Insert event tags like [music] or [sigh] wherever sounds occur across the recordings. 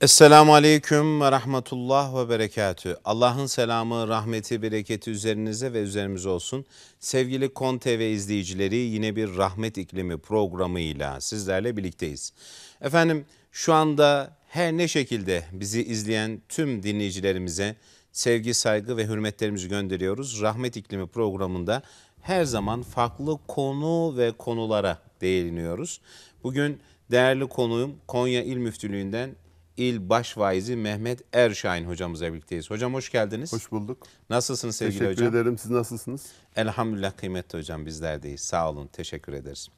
Esselamu Aleyküm ve Rahmetullah ve Berekatü. Allah'ın selamı, rahmeti, bereketi üzerinize ve üzerimize olsun. Sevgili Kon TV izleyicileri yine bir Rahmet iklimi programıyla sizlerle birlikteyiz. Efendim şu anda her ne şekilde bizi izleyen tüm dinleyicilerimize sevgi, saygı ve hürmetlerimizi gönderiyoruz. Rahmet iklimi programında her zaman farklı konu ve konulara değiniyoruz. Bugün değerli konuğum Konya İl Müftülüğü'nden İl Başvaizi Mehmet Erşahin hocamızla birlikteyiz. Hocam hoş geldiniz. Hoş bulduk. Nasılsınız sevgili teşekkür hocam? Teşekkür ederim. Siz nasılsınız? Elhamdülillah kıymetli hocam bizlerdeyiz. Sağ olun. Teşekkür ederiz.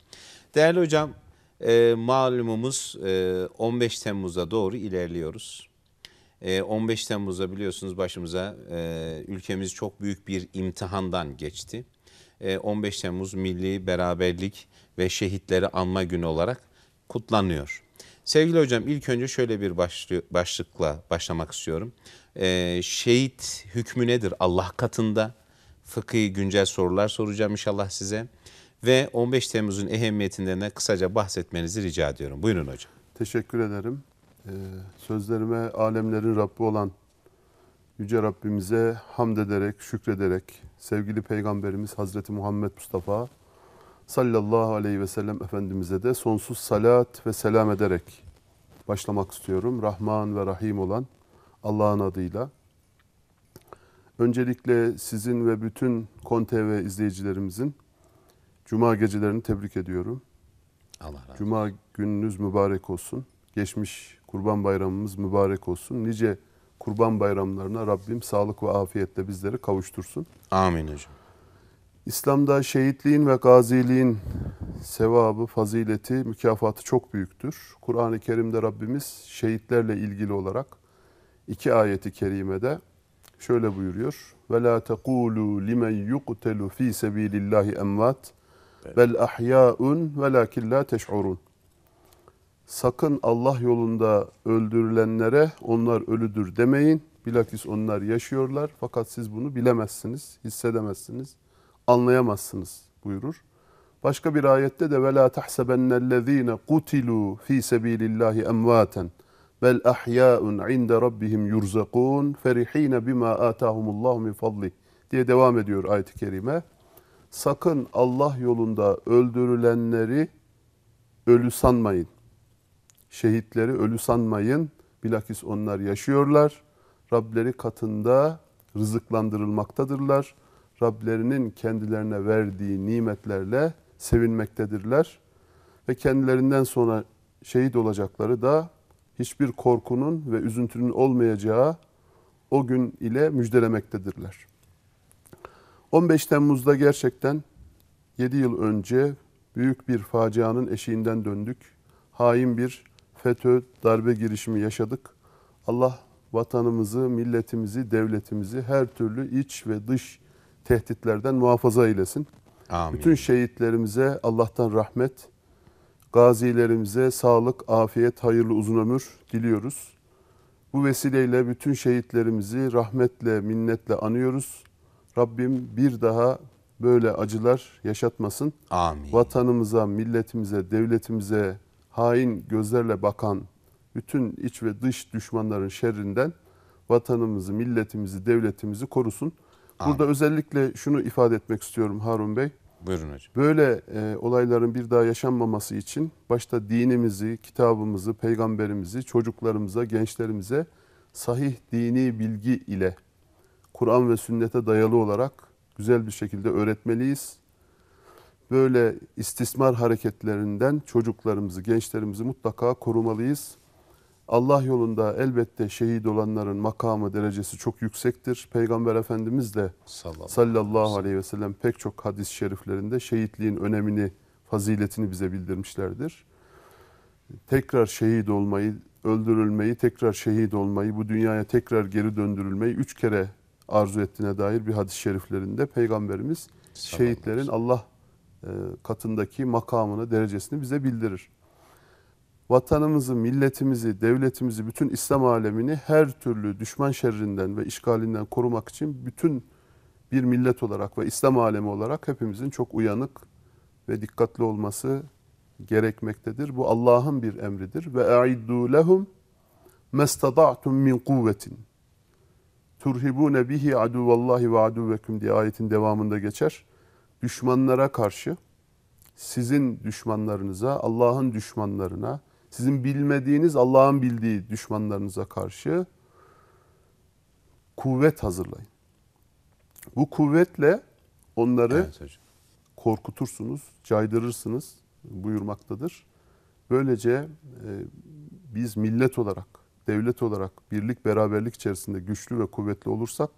Değerli hocam e, malumumuz e, 15 Temmuz'a doğru ilerliyoruz. E, 15 Temmuz'a biliyorsunuz başımıza e, ülkemiz çok büyük bir imtihandan geçti. E, 15 Temmuz Milli Beraberlik ve Şehitleri Anma Günü olarak kutlanıyor. Sevgili hocam ilk önce şöyle bir başlıkla başlamak istiyorum. Ee, şehit hükmü nedir Allah katında? Fıkhi güncel sorular soracağım inşallah size. Ve 15 Temmuz'un ehemmiyetinden de kısaca bahsetmenizi rica ediyorum. Buyurun hocam. Teşekkür ederim. Ee, sözlerime alemlerin Rabbi olan Yüce Rabbimize hamd ederek, şükrederek sevgili Peygamberimiz Hazreti Muhammed Mustafa sallallahu aleyhi ve sellem Efendimiz'e de sonsuz salat ve selam ederek başlamak istiyorum. Rahman ve Rahim olan Allah'ın adıyla. Öncelikle sizin ve bütün KonTV izleyicilerimizin Cuma gecelerini tebrik ediyorum. Allah razı Cuma gününüz mübarek olsun. Geçmiş Kurban Bayramımız mübarek olsun. Nice Kurban Bayramlarına Rabbim sağlık ve afiyetle bizleri kavuştursun. Amin hocam. İslam'da şehitliğin ve gaziliğin sevabı, fazileti, mükafatı çok büyüktür. Kur'an-ı Kerim'de Rabbimiz şehitlerle ilgili olarak iki ayeti kerimede şöyle buyuruyor. Ve la tekulu limen yuqtelu fi sabilillahi emvat bel ahyaun velakin la teş'urun. Sakın Allah yolunda öldürülenlere onlar ölüdür demeyin. Bilakis onlar yaşıyorlar fakat siz bunu bilemezsiniz, hissedemezsiniz.'' anlayamazsınız buyurur. Başka bir ayette de ve la tahsebennellezine kutilu fi sabilillahi emvaten bel ahyaun inde rabbihim yurzakun ferihine bima atahumullahu min fadlih diye devam ediyor ayet-i kerime. Sakın Allah yolunda öldürülenleri ölü sanmayın. Şehitleri ölü sanmayın. Bilakis onlar yaşıyorlar. Rableri katında rızıklandırılmaktadırlar. Rablerinin kendilerine verdiği nimetlerle sevinmektedirler. Ve kendilerinden sonra şehit olacakları da hiçbir korkunun ve üzüntünün olmayacağı o gün ile müjdelemektedirler. 15 Temmuz'da gerçekten 7 yıl önce büyük bir facianın eşiğinden döndük. Hain bir FETÖ darbe girişimi yaşadık. Allah vatanımızı, milletimizi, devletimizi her türlü iç ve dış tehditlerden muhafaza eylesin. Amin. Bütün şehitlerimize Allah'tan rahmet, gazilerimize sağlık, afiyet, hayırlı uzun ömür diliyoruz. Bu vesileyle bütün şehitlerimizi rahmetle, minnetle anıyoruz. Rabbim bir daha böyle acılar yaşatmasın. Amin. Vatanımıza, milletimize, devletimize hain gözlerle bakan bütün iç ve dış düşmanların şerrinden vatanımızı, milletimizi, devletimizi korusun. Burada Anladım. özellikle şunu ifade etmek istiyorum Harun Bey. Buyurun hocam. Böyle e, olayların bir daha yaşanmaması için başta dinimizi, kitabımızı, peygamberimizi çocuklarımıza, gençlerimize sahih dini bilgi ile Kur'an ve sünnete dayalı olarak güzel bir şekilde öğretmeliyiz. Böyle istismar hareketlerinden çocuklarımızı, gençlerimizi mutlaka korumalıyız. Allah yolunda elbette şehit olanların makamı, derecesi çok yüksektir. Peygamber Efendimiz de sallallahu, sallallahu aleyhi ve sellem pek çok hadis-i şeriflerinde şehitliğin önemini, faziletini bize bildirmişlerdir. Tekrar şehit olmayı, öldürülmeyi, tekrar şehit olmayı, bu dünyaya tekrar geri döndürülmeyi üç kere arzu ettiğine dair bir hadis-i şeriflerinde Peygamberimiz sallallahu şehitlerin Allah e, katındaki makamını, derecesini bize bildirir vatanımızı, milletimizi, devletimizi, bütün İslam alemini her türlü düşman şerrinden ve işgalinden korumak için bütün bir millet olarak ve İslam alemi olarak hepimizin çok uyanık ve dikkatli olması gerekmektedir. Bu Allah'ın bir emridir. Ve e'iddu lehum mestada'tum min kuvvetin turhibune bihi aduvallahi ve aduvvekum diye ayetin devamında geçer. Düşmanlara karşı sizin düşmanlarınıza, Allah'ın düşmanlarına, sizin bilmediğiniz Allah'ın bildiği düşmanlarınıza karşı kuvvet hazırlayın. Bu kuvvetle onları evet, korkutursunuz, caydırırsınız buyurmaktadır. Böylece e, biz millet olarak, devlet olarak birlik beraberlik içerisinde güçlü ve kuvvetli olursak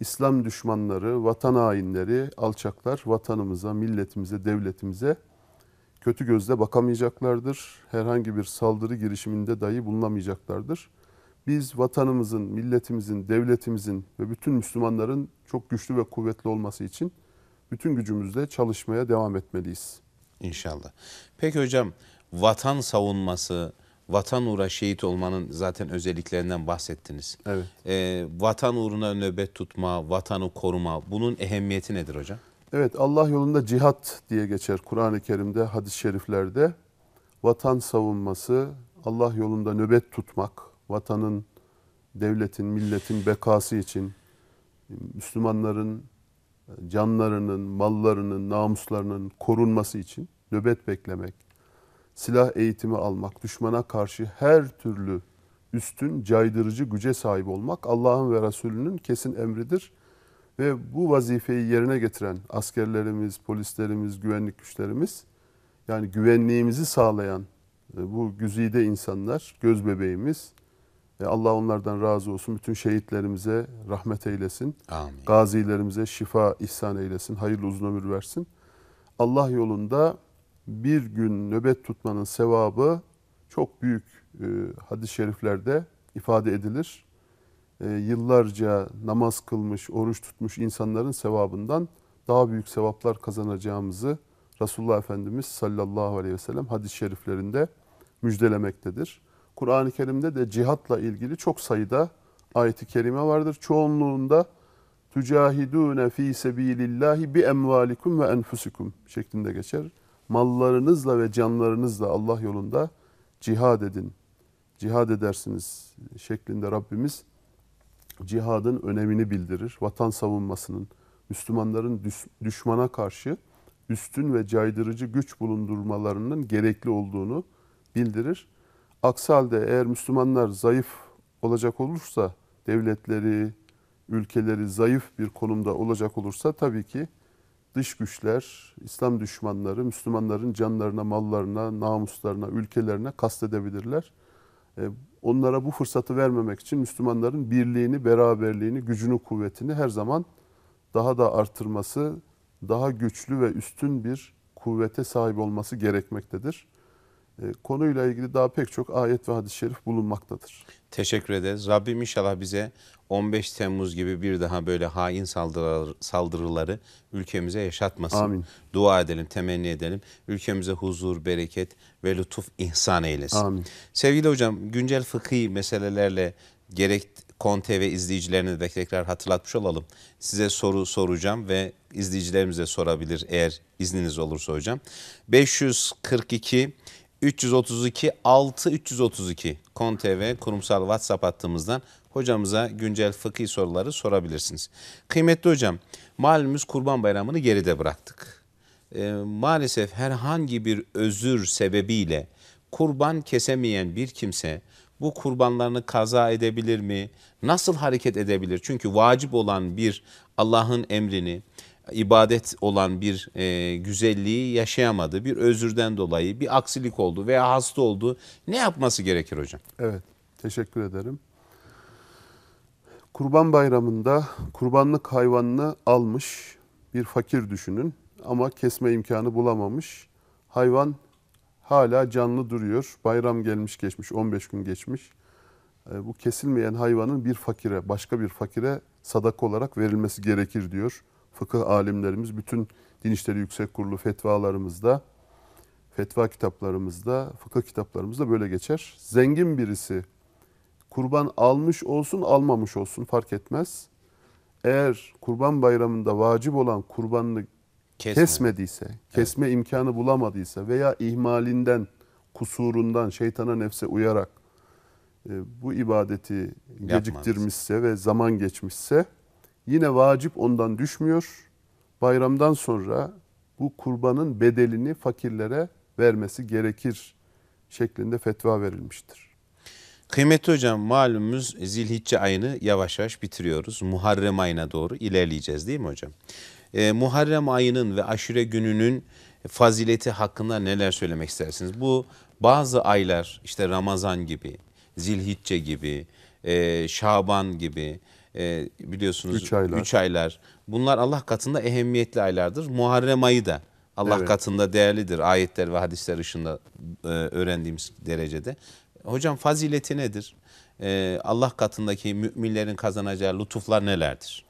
İslam düşmanları, vatan hainleri, alçaklar vatanımıza, milletimize, devletimize kötü gözle bakamayacaklardır. Herhangi bir saldırı girişiminde dahi bulunamayacaklardır. Biz vatanımızın, milletimizin, devletimizin ve bütün Müslümanların çok güçlü ve kuvvetli olması için bütün gücümüzle çalışmaya devam etmeliyiz. İnşallah. Peki hocam vatan savunması, vatan uğra şehit olmanın zaten özelliklerinden bahsettiniz. Evet. Ee, vatan uğruna nöbet tutma, vatanı koruma bunun ehemmiyeti nedir hocam? Evet Allah yolunda cihat diye geçer Kur'an-ı Kerim'de, hadis-i şeriflerde. Vatan savunması, Allah yolunda nöbet tutmak, vatanın, devletin, milletin bekası için Müslümanların canlarının, mallarının, namuslarının korunması için nöbet beklemek, silah eğitimi almak, düşmana karşı her türlü üstün caydırıcı güce sahip olmak Allah'ın ve Resulünün kesin emridir ve bu vazifeyi yerine getiren askerlerimiz, polislerimiz, güvenlik güçlerimiz yani güvenliğimizi sağlayan e, bu güzide insanlar, göz bebeğimiz. E, Allah onlardan razı olsun. Bütün şehitlerimize rahmet eylesin. Amin. Gazilerimize şifa ihsan eylesin. Hayırlı uzun ömür versin. Allah yolunda bir gün nöbet tutmanın sevabı çok büyük e, hadis-i şeriflerde ifade edilir. E, yıllarca namaz kılmış, oruç tutmuş insanların sevabından daha büyük sevaplar kazanacağımızı Resulullah Efendimiz sallallahu aleyhi ve sellem hadis-i şeriflerinde müjdelemektedir. Kur'an-ı Kerim'de de cihatla ilgili çok sayıda ayet-i kerime vardır. Çoğunluğunda tücahidûne fî sebilillahi bi emvâlikum ve enfusikum şeklinde geçer. Mallarınızla ve canlarınızla Allah yolunda cihad edin, cihad edersiniz şeklinde Rabbimiz cihadın önemini bildirir. Vatan savunmasının, Müslümanların düşmana karşı üstün ve caydırıcı güç bulundurmalarının gerekli olduğunu bildirir. Aksi halde eğer Müslümanlar zayıf olacak olursa, devletleri, ülkeleri zayıf bir konumda olacak olursa tabii ki dış güçler, İslam düşmanları Müslümanların canlarına, mallarına, namuslarına, ülkelerine kastedebilirler. E, onlara bu fırsatı vermemek için Müslümanların birliğini, beraberliğini, gücünü, kuvvetini her zaman daha da artırması, daha güçlü ve üstün bir kuvvete sahip olması gerekmektedir. E, konuyla ilgili daha pek çok ayet ve hadis-i şerif bulunmaktadır. Teşekkür ederiz. Rabbim inşallah bize 15 Temmuz gibi bir daha böyle hain saldırılar, saldırıları ülkemize yaşatmasın. Amin. Dua edelim, temenni edelim. Ülkemize huzur, bereket ve lütuf ihsan eylesin. Amin. Sevgili hocam güncel fıkhi meselelerle gerek Konte TV izleyicilerine de tekrar hatırlatmış olalım. Size soru soracağım ve izleyicilerimize sorabilir eğer izniniz olursa hocam. 542 332 6 332 KonTV kurumsal WhatsApp hattımızdan hocamıza güncel fıkhi soruları sorabilirsiniz. Kıymetli hocam, malumuz Kurban Bayramı'nı geride bıraktık. E, maalesef herhangi bir özür sebebiyle kurban kesemeyen bir kimse bu kurbanlarını kaza edebilir mi? Nasıl hareket edebilir? Çünkü vacip olan bir Allah'ın emrini, ibadet olan bir e, güzelliği yaşayamadı. Bir özürden dolayı bir aksilik oldu veya hasta oldu. Ne yapması gerekir hocam? Evet, teşekkür ederim. Kurban bayramında kurbanlık hayvanını almış bir fakir düşünün ama kesme imkanı bulamamış. Hayvan hala canlı duruyor. Bayram gelmiş geçmiş, 15 gün geçmiş. E, bu kesilmeyen hayvanın bir fakire, başka bir fakire sadaka olarak verilmesi gerekir diyor fıkıh alimlerimiz bütün Din işleri Yüksek Kurulu fetvalarımızda, fetva kitaplarımızda, fıkıh kitaplarımızda böyle geçer. Zengin birisi kurban almış olsun almamış olsun fark etmez. Eğer kurban bayramında vacip olan kurbanını Kesme. kesmediyse, kesme evet. imkanı bulamadıysa veya ihmalinden, kusurundan, şeytana nefse uyarak e, bu ibadeti Yapmamız. geciktirmişse ve zaman geçmişse Yine vacip ondan düşmüyor. Bayramdan sonra bu kurbanın bedelini fakirlere vermesi gerekir şeklinde fetva verilmiştir. Kıymetli hocam malumumuz zilhicce ayını yavaş yavaş bitiriyoruz. Muharrem ayına doğru ilerleyeceğiz değil mi hocam? Ee, Muharrem ayının ve aşure gününün fazileti hakkında neler söylemek istersiniz? Bu bazı aylar işte Ramazan gibi, zilhicce gibi, e, Şaban gibi e, biliyorsunuz 3 aylar. Üç aylar. Bunlar Allah katında ehemmiyetli aylardır. Muharrem ayı da Allah evet. katında değerlidir ayetler ve hadisler ışığında e, öğrendiğimiz derecede. Hocam fazileti nedir? E, Allah katındaki müminlerin kazanacağı lütuflar nelerdir?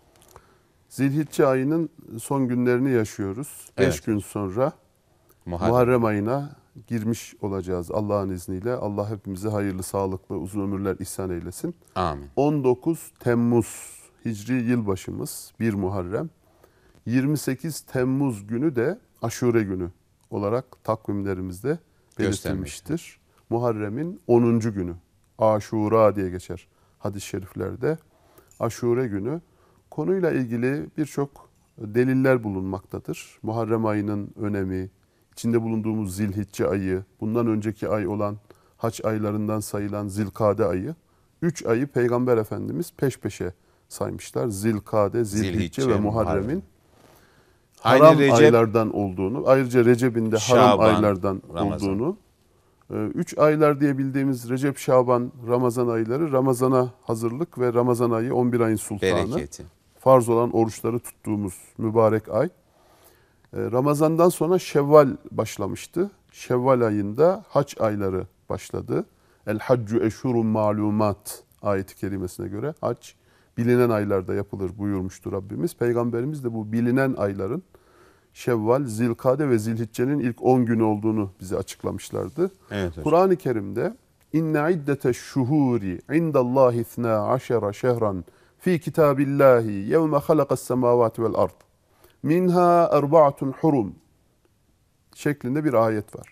Zilhicce ayının son günlerini yaşıyoruz. 5 evet. Beş gün sonra Muharrem, Muharrem ayına girmiş olacağız Allah'ın izniyle. Allah hepimize hayırlı, sağlıklı, uzun ömürler ihsan eylesin. Amin. 19 Temmuz Hicri yılbaşımız 1 Muharrem. 28 Temmuz günü de Aşure günü olarak takvimlerimizde belirtilmiştir. Muharrem'in 10. günü Aşura diye geçer hadis-i şeriflerde. Aşure günü konuyla ilgili birçok deliller bulunmaktadır. Muharrem ayının önemi, içinde bulunduğumuz Zilhicce ayı, bundan önceki ay olan haç aylarından sayılan Zilkade ayı, üç ayı Peygamber Efendimiz peş peşe saymışlar. Zilkade, Zilhicce, Zilhicce ve Muharrem'in Muharrem. haram Recep, aylardan olduğunu, ayrıca Recep'in de haram Şaban, aylardan Ramazan. olduğunu, e, üç aylar diyebildiğimiz bildiğimiz Recep, Şaban, Ramazan ayları, Ramazana hazırlık ve Ramazan ayı 11 ayın sultanı. Bereketi. Farz olan oruçları tuttuğumuz mübarek ay. Ee, Ramazan'dan sonra Şevval başlamıştı. Şevval ayında haç ayları başladı. El haccu eşhurun malumat ayeti kerimesine göre haç bilinen aylarda yapılır buyurmuştu Rabbimiz. Peygamberimiz de bu bilinen ayların Şevval, Zilkade ve Zilhicce'nin ilk 10 günü olduğunu bize açıklamışlardı. Evet, Kur'an-ı Kerim'de inne iddete şuhuri indallahi 12 şehran fi kitabillahi yevme halakas semavati vel ard minha erbaatun hurum şeklinde bir ayet var.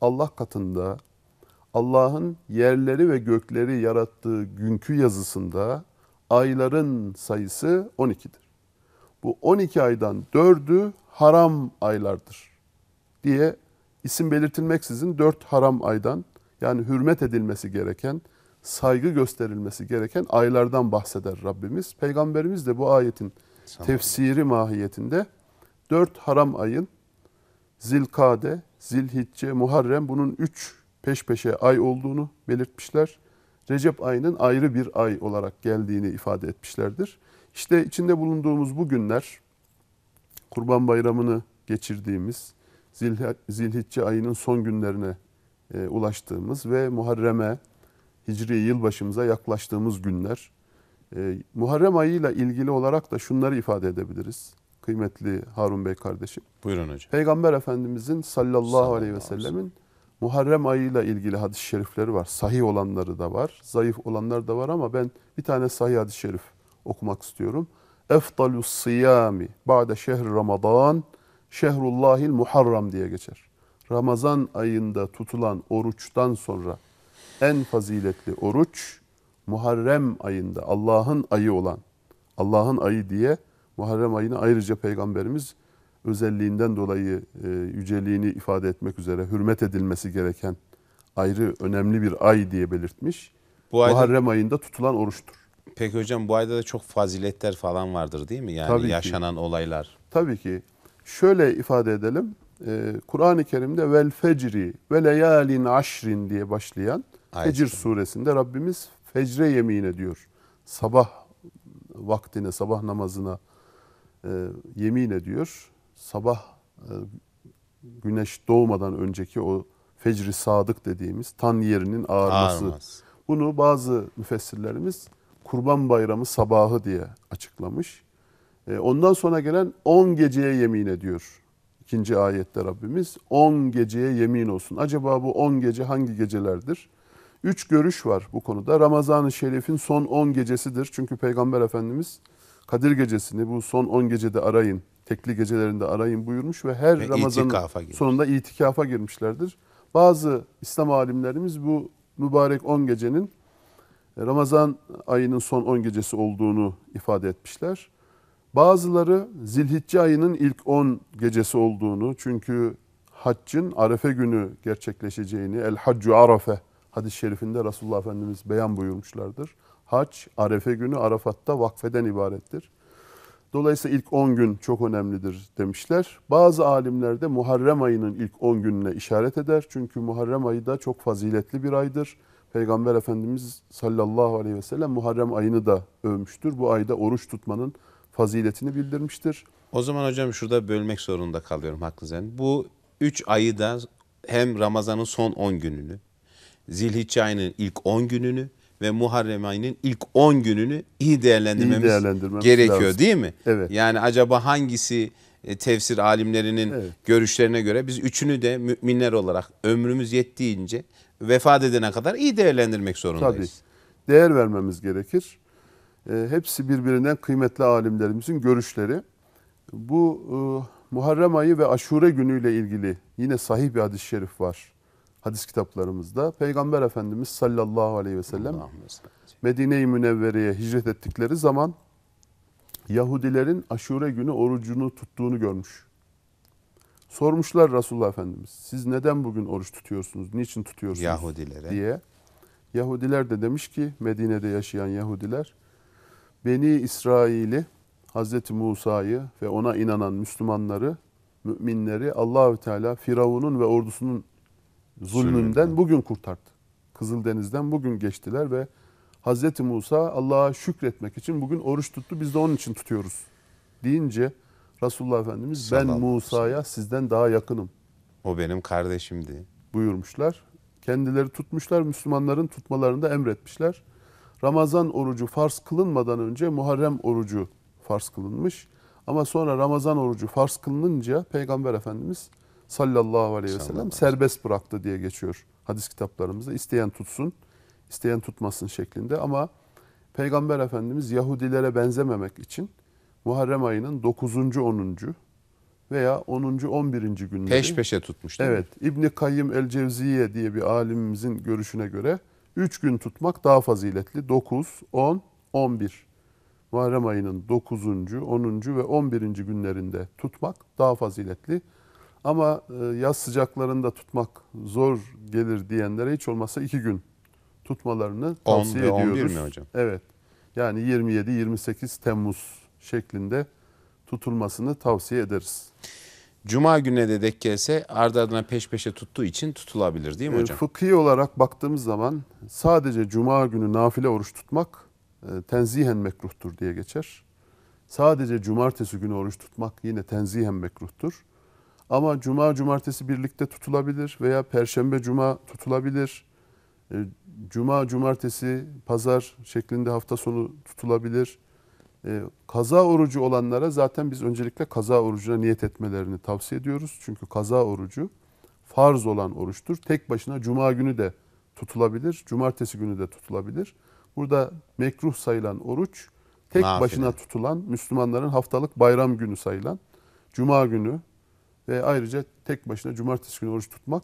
Allah katında Allah'ın yerleri ve gökleri yarattığı günkü yazısında ayların sayısı 12'dir. Bu 12 aydan 4'ü haram aylardır diye isim belirtilmeksizin 4 haram aydan yani hürmet edilmesi gereken, saygı gösterilmesi gereken aylardan bahseder Rabbimiz. Peygamberimiz de bu ayetin tefsiri mahiyetinde dört haram ayın Zilkade, Zilhicce, Muharrem bunun üç peş peşe ay olduğunu belirtmişler. Recep ayının ayrı bir ay olarak geldiğini ifade etmişlerdir. İşte içinde bulunduğumuz bu günler Kurban Bayramı'nı geçirdiğimiz, Zilhicce ayının son günlerine e, ulaştığımız ve Muharrem'e, Hicri yılbaşımıza yaklaştığımız günler. E, Muharrem ile ilgili olarak da şunları ifade edebiliriz. Kıymetli Harun Bey kardeşim. Buyurun hocam. Peygamber Efendimizin sallallahu, sallallahu aleyhi ve sellemin Muharrem ayı ile ilgili hadis-i şerifleri var. Sahih olanları da var, zayıf olanlar da var ama ben bir tane sahih hadis-i şerif okumak istiyorum. Eftalus siyami ba'de şehri Ramazan şehrullahil muharram diye geçer. Ramazan ayında tutulan oruçtan sonra en faziletli oruç Muharrem ayında Allah'ın ayı olan Allah'ın ayı diye Muharrem ayını ayrıca Peygamberimiz özelliğinden dolayı e, yüceliğini ifade etmek üzere hürmet edilmesi gereken ayrı önemli bir ay diye belirtmiş. Bu ayda, Muharrem ayında tutulan oruçtur. Peki hocam bu ayda da çok faziletler falan vardır değil mi? Yani Tabii yaşanan ki. olaylar. Tabii ki. Şöyle ifade edelim. Ee, Kur'an-ı Kerim'de vel fecri ve leyalin aşrin diye başlayan Fecir suresinde Rabbimiz fecre yemin diyor Sabah vaktine, sabah namazına e, yemin ediyor. Sabah e, güneş doğmadan önceki o fecri sadık dediğimiz tan yerinin ağarması. Ağarmaz. Bunu bazı müfessirlerimiz Kurban Bayramı sabahı diye açıklamış. E, ondan sonra gelen 10 geceye yemin ediyor. İkinci ayette Rabbimiz 10 geceye yemin olsun. Acaba bu 10 gece hangi gecelerdir? Üç görüş var bu konuda. Ramazan-ı Şerif'in son 10 gecesidir. Çünkü Peygamber Efendimiz Kadir gecesini bu son 10 gecede arayın, tekli gecelerinde arayın buyurmuş ve her ve Ramazan'ın itikafa sonunda itikafa girmişlerdir. Bazı İslam alimlerimiz bu mübarek 10 gecenin e, Ramazan ayının son 10 gecesi olduğunu ifade etmişler. Bazıları Zilhicce ayının ilk 10 gecesi olduğunu çünkü haccın Arefe günü gerçekleşeceğini, El Haccu Arafe hadis-i şerifinde Resulullah Efendimiz beyan buyurmuşlardır. Hac, Arefe günü Arafat'ta vakfeden ibarettir. Dolayısıyla ilk 10 gün çok önemlidir demişler. Bazı alimler de Muharrem ayının ilk 10 gününe işaret eder. Çünkü Muharrem ayı da çok faziletli bir aydır. Peygamber Efendimiz sallallahu aleyhi ve sellem Muharrem ayını da övmüştür. Bu ayda oruç tutmanın faziletini bildirmiştir. O zaman hocam şurada bölmek zorunda kalıyorum haklısın. Bu 3 ayı da hem Ramazan'ın son 10 gününü Zilhicce ayının ilk 10 gününü ve Muharrem ayının ilk 10 gününü iyi değerlendirmemiz, iyi değerlendirmemiz gerekiyor lazım. değil mi? Evet. Yani acaba hangisi e, tefsir alimlerinin evet. görüşlerine göre biz üçünü de müminler olarak ömrümüz yettiğince vefat edene kadar iyi değerlendirmek zorundayız. Tabii. Değer vermemiz gerekir. E, hepsi birbirinden kıymetli alimlerimizin görüşleri. Bu e, Muharrem ayı ve Aşure günüyle ilgili yine sahih bir hadis-i şerif var hadis kitaplarımızda Peygamber Efendimiz sallallahu aleyhi ve sellem Medine-i Münevvere'ye hicret ettikleri zaman Yahudilerin aşure günü orucunu tuttuğunu görmüş. Sormuşlar Resulullah Efendimiz siz neden bugün oruç tutuyorsunuz, niçin tutuyorsunuz Yahudilere. diye. Yahudiler de demiş ki Medine'de yaşayan Yahudiler Beni İsrail'i Hazreti Musa'yı ve ona inanan Müslümanları, müminleri Allahü Teala Firavun'un ve ordusunun zulmünden bugün kurtardı. Kızıldeniz'den bugün geçtiler ve Hazreti Musa Allah'a şükretmek için bugün oruç tuttu biz de onun için tutuyoruz deyince Resulullah Efendimiz ben Musa'ya sizden daha yakınım. O benim kardeşimdi. Buyurmuşlar. Kendileri tutmuşlar Müslümanların tutmalarını da emretmişler. Ramazan orucu farz kılınmadan önce Muharrem orucu farz kılınmış. Ama sonra Ramazan orucu farz kılınınca Peygamber Efendimiz sallallahu aleyhi ve sellem serbest bıraktı diye geçiyor hadis kitaplarımızda. İsteyen tutsun, isteyen tutmasın şeklinde ama Peygamber Efendimiz Yahudilere benzememek için Muharrem ayının 9. 10. veya 10. 11. günleri peş peşe tutmuş. Değil evet. Mi? İbni Kayyim el Cevziye diye bir alimimizin görüşüne göre 3 gün tutmak daha faziletli. 9, 10, 11. Muharrem ayının 9. 10. ve 11. günlerinde tutmak daha faziletli. Ama e, yaz sıcaklarında tutmak zor gelir diyenlere hiç olmazsa iki gün tutmalarını tavsiye 10 ve ediyoruz. 11 mi hocam? Evet. Yani 27-28 Temmuz şeklinde tutulmasını tavsiye ederiz. Cuma gününe de dek gelse ardı ardına peş peşe tuttuğu için tutulabilir değil mi e, hocam? Fıkhi olarak baktığımız zaman sadece cuma günü nafile oruç tutmak e, tenzihen mekruhtur diye geçer. Sadece cumartesi günü oruç tutmak yine tenzihen mekruhtur. Ama cuma cumartesi birlikte tutulabilir veya perşembe cuma tutulabilir. E, cuma cumartesi pazar şeklinde hafta sonu tutulabilir. E, kaza orucu olanlara zaten biz öncelikle kaza orucuna niyet etmelerini tavsiye ediyoruz. Çünkü kaza orucu farz olan oruçtur. Tek başına cuma günü de tutulabilir, cumartesi günü de tutulabilir. Burada mekruh sayılan oruç tek Nafile. başına tutulan Müslümanların haftalık bayram günü sayılan cuma günü ve ayrıca tek başına cumartesi günü oruç tutmak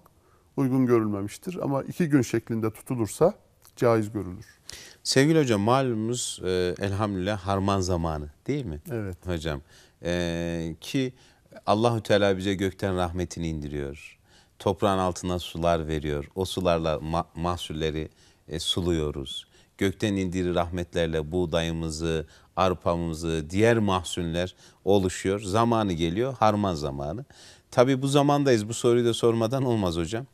uygun görülmemiştir. Ama iki gün şeklinde tutulursa caiz görülür. Sevgili hocam malumunuz e, elhamdülillah harman zamanı değil mi? Evet. Hocam e, ki Allahü Teala bize gökten rahmetini indiriyor. Toprağın altına sular veriyor. O sularla ma mahsulleri e, suluyoruz. Gökten indiri rahmetlerle buğdayımızı, arpamızı, diğer mahsuller oluşuyor. Zamanı geliyor, harman zamanı. Tabi bu zamandayız, bu soruyu da sormadan olmaz hocam.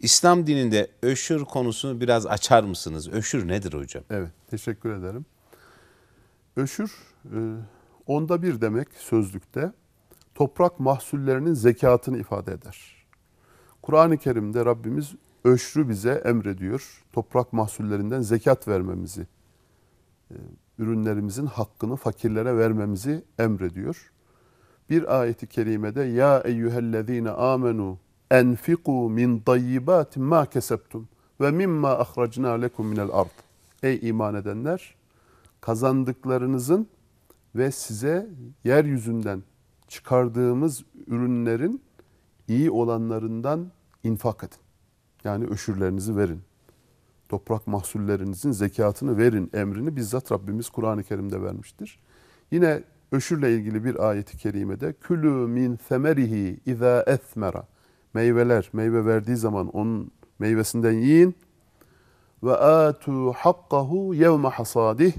İslam dininde öşür konusunu biraz açar mısınız? Öşür nedir hocam? Evet, teşekkür ederim. Öşür, e, onda bir demek sözlükte. Toprak mahsullerinin zekatını ifade eder. Kur'an-ı Kerim'de Rabbimiz öşrü bize emrediyor. Toprak mahsullerinden zekat vermemizi e, ürünlerimizin hakkını fakirlere vermemizi emrediyor. Bir ayeti kerimede ya eyyühellezine amenu enfiku min dayyibat ma keseptum ve mimma ahracna lekum minel ard. Ey iman edenler kazandıklarınızın ve size yeryüzünden çıkardığımız ürünlerin iyi olanlarından infak edin. Yani öşürlerinizi verin toprak mahsullerinizin zekatını verin emrini bizzat Rabbimiz Kur'an-ı Kerim'de vermiştir. Yine öşürle ilgili bir ayeti kerimede külü min semerihi iza esmera meyveler meyve verdiği zaman onun meyvesinden yiyin ve atu hakkahu yevme hasadih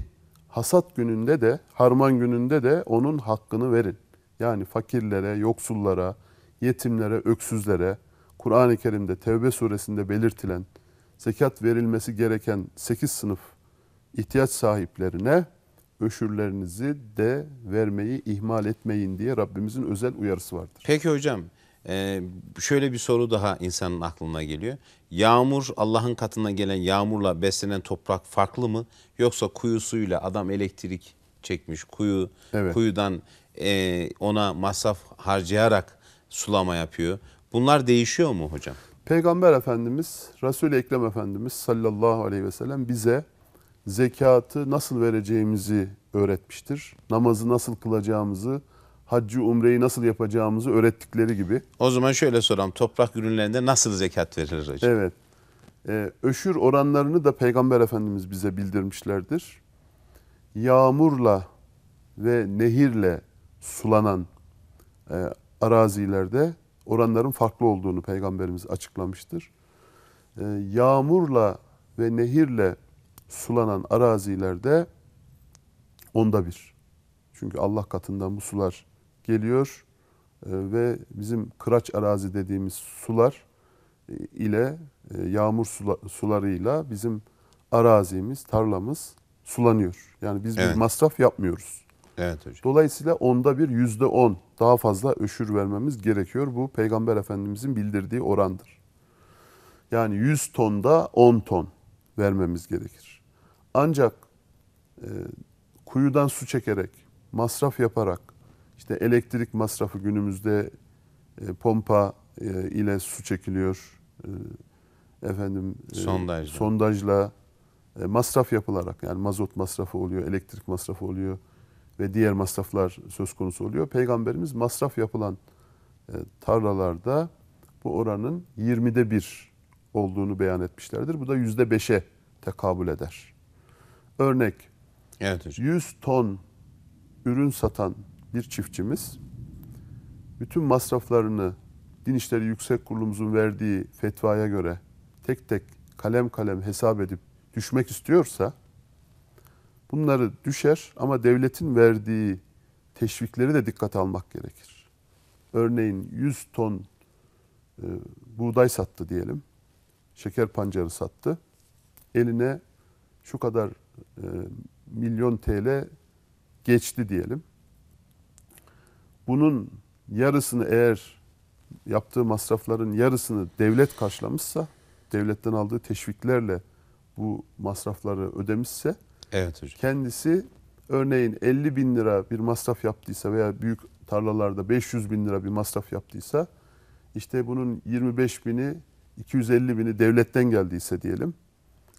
hasat gününde de harman gününde de onun hakkını verin. Yani fakirlere, yoksullara, yetimlere, öksüzlere Kur'an-ı Kerim'de Tevbe suresinde belirtilen zekat verilmesi gereken 8 sınıf ihtiyaç sahiplerine öşürlerinizi de vermeyi ihmal etmeyin diye Rabbimizin özel uyarısı vardır. Peki hocam e, şöyle bir soru daha insanın aklına geliyor. Yağmur Allah'ın katına gelen yağmurla beslenen toprak farklı mı? Yoksa kuyu suyuyla adam elektrik çekmiş kuyu evet. kuyudan e, ona masraf harcayarak sulama yapıyor. Bunlar değişiyor mu hocam? Peygamber Efendimiz, Resul-i Ekrem Efendimiz sallallahu aleyhi ve sellem bize zekatı nasıl vereceğimizi öğretmiştir. Namazı nasıl kılacağımızı, haccı umreyi nasıl yapacağımızı öğrettikleri gibi. O zaman şöyle soralım. Toprak ürünlerinde nasıl zekat verilir hocam? Evet. E, öşür oranlarını da Peygamber Efendimiz bize bildirmişlerdir. Yağmurla ve nehirle sulanan e, arazilerde oranların farklı olduğunu Peygamberimiz açıklamıştır. Ee, yağmurla ve nehirle sulanan arazilerde onda bir. Çünkü Allah katından bu sular geliyor e, ve bizim kıraç arazi dediğimiz sular e, ile e, yağmur sula, sularıyla bizim arazimiz, tarlamız sulanıyor. Yani biz evet. bir masraf yapmıyoruz. Evet hocam. Dolayısıyla onda bir yüzde on daha fazla öşür vermemiz gerekiyor. Bu Peygamber Efendimizin bildirdiği orandır. Yani 100 tonda 10 ton vermemiz gerekir. Ancak e, kuyudan su çekerek, masraf yaparak, işte elektrik masrafı günümüzde e, pompa e, ile su çekiliyor. E, efendim e, sondajla, sondajla e, masraf yapılarak yani mazot masrafı oluyor, elektrik masrafı oluyor ve diğer masraflar söz konusu oluyor. Peygamberimiz masraf yapılan e, tarlalarda bu oranın 20'de 1 olduğunu beyan etmişlerdir. Bu da %5'e tekabül eder. Örnek evet hocam. 100 ton ürün satan bir çiftçimiz bütün masraflarını Din İşleri Yüksek Kurulumuzun verdiği fetvaya göre tek tek kalem kalem hesap edip düşmek istiyorsa Bunları düşer ama devletin verdiği teşvikleri de dikkate almak gerekir. Örneğin 100 ton e, buğday sattı diyelim. Şeker pancarı sattı. Eline şu kadar e, milyon TL geçti diyelim. Bunun yarısını eğer yaptığı masrafların yarısını devlet karşılamışsa, devletten aldığı teşviklerle bu masrafları ödemişse Evet hocam. Kendisi örneğin 50 bin lira bir masraf yaptıysa veya büyük tarlalarda 500 bin lira bir masraf yaptıysa işte bunun 25 bini 250 bini devletten geldiyse diyelim.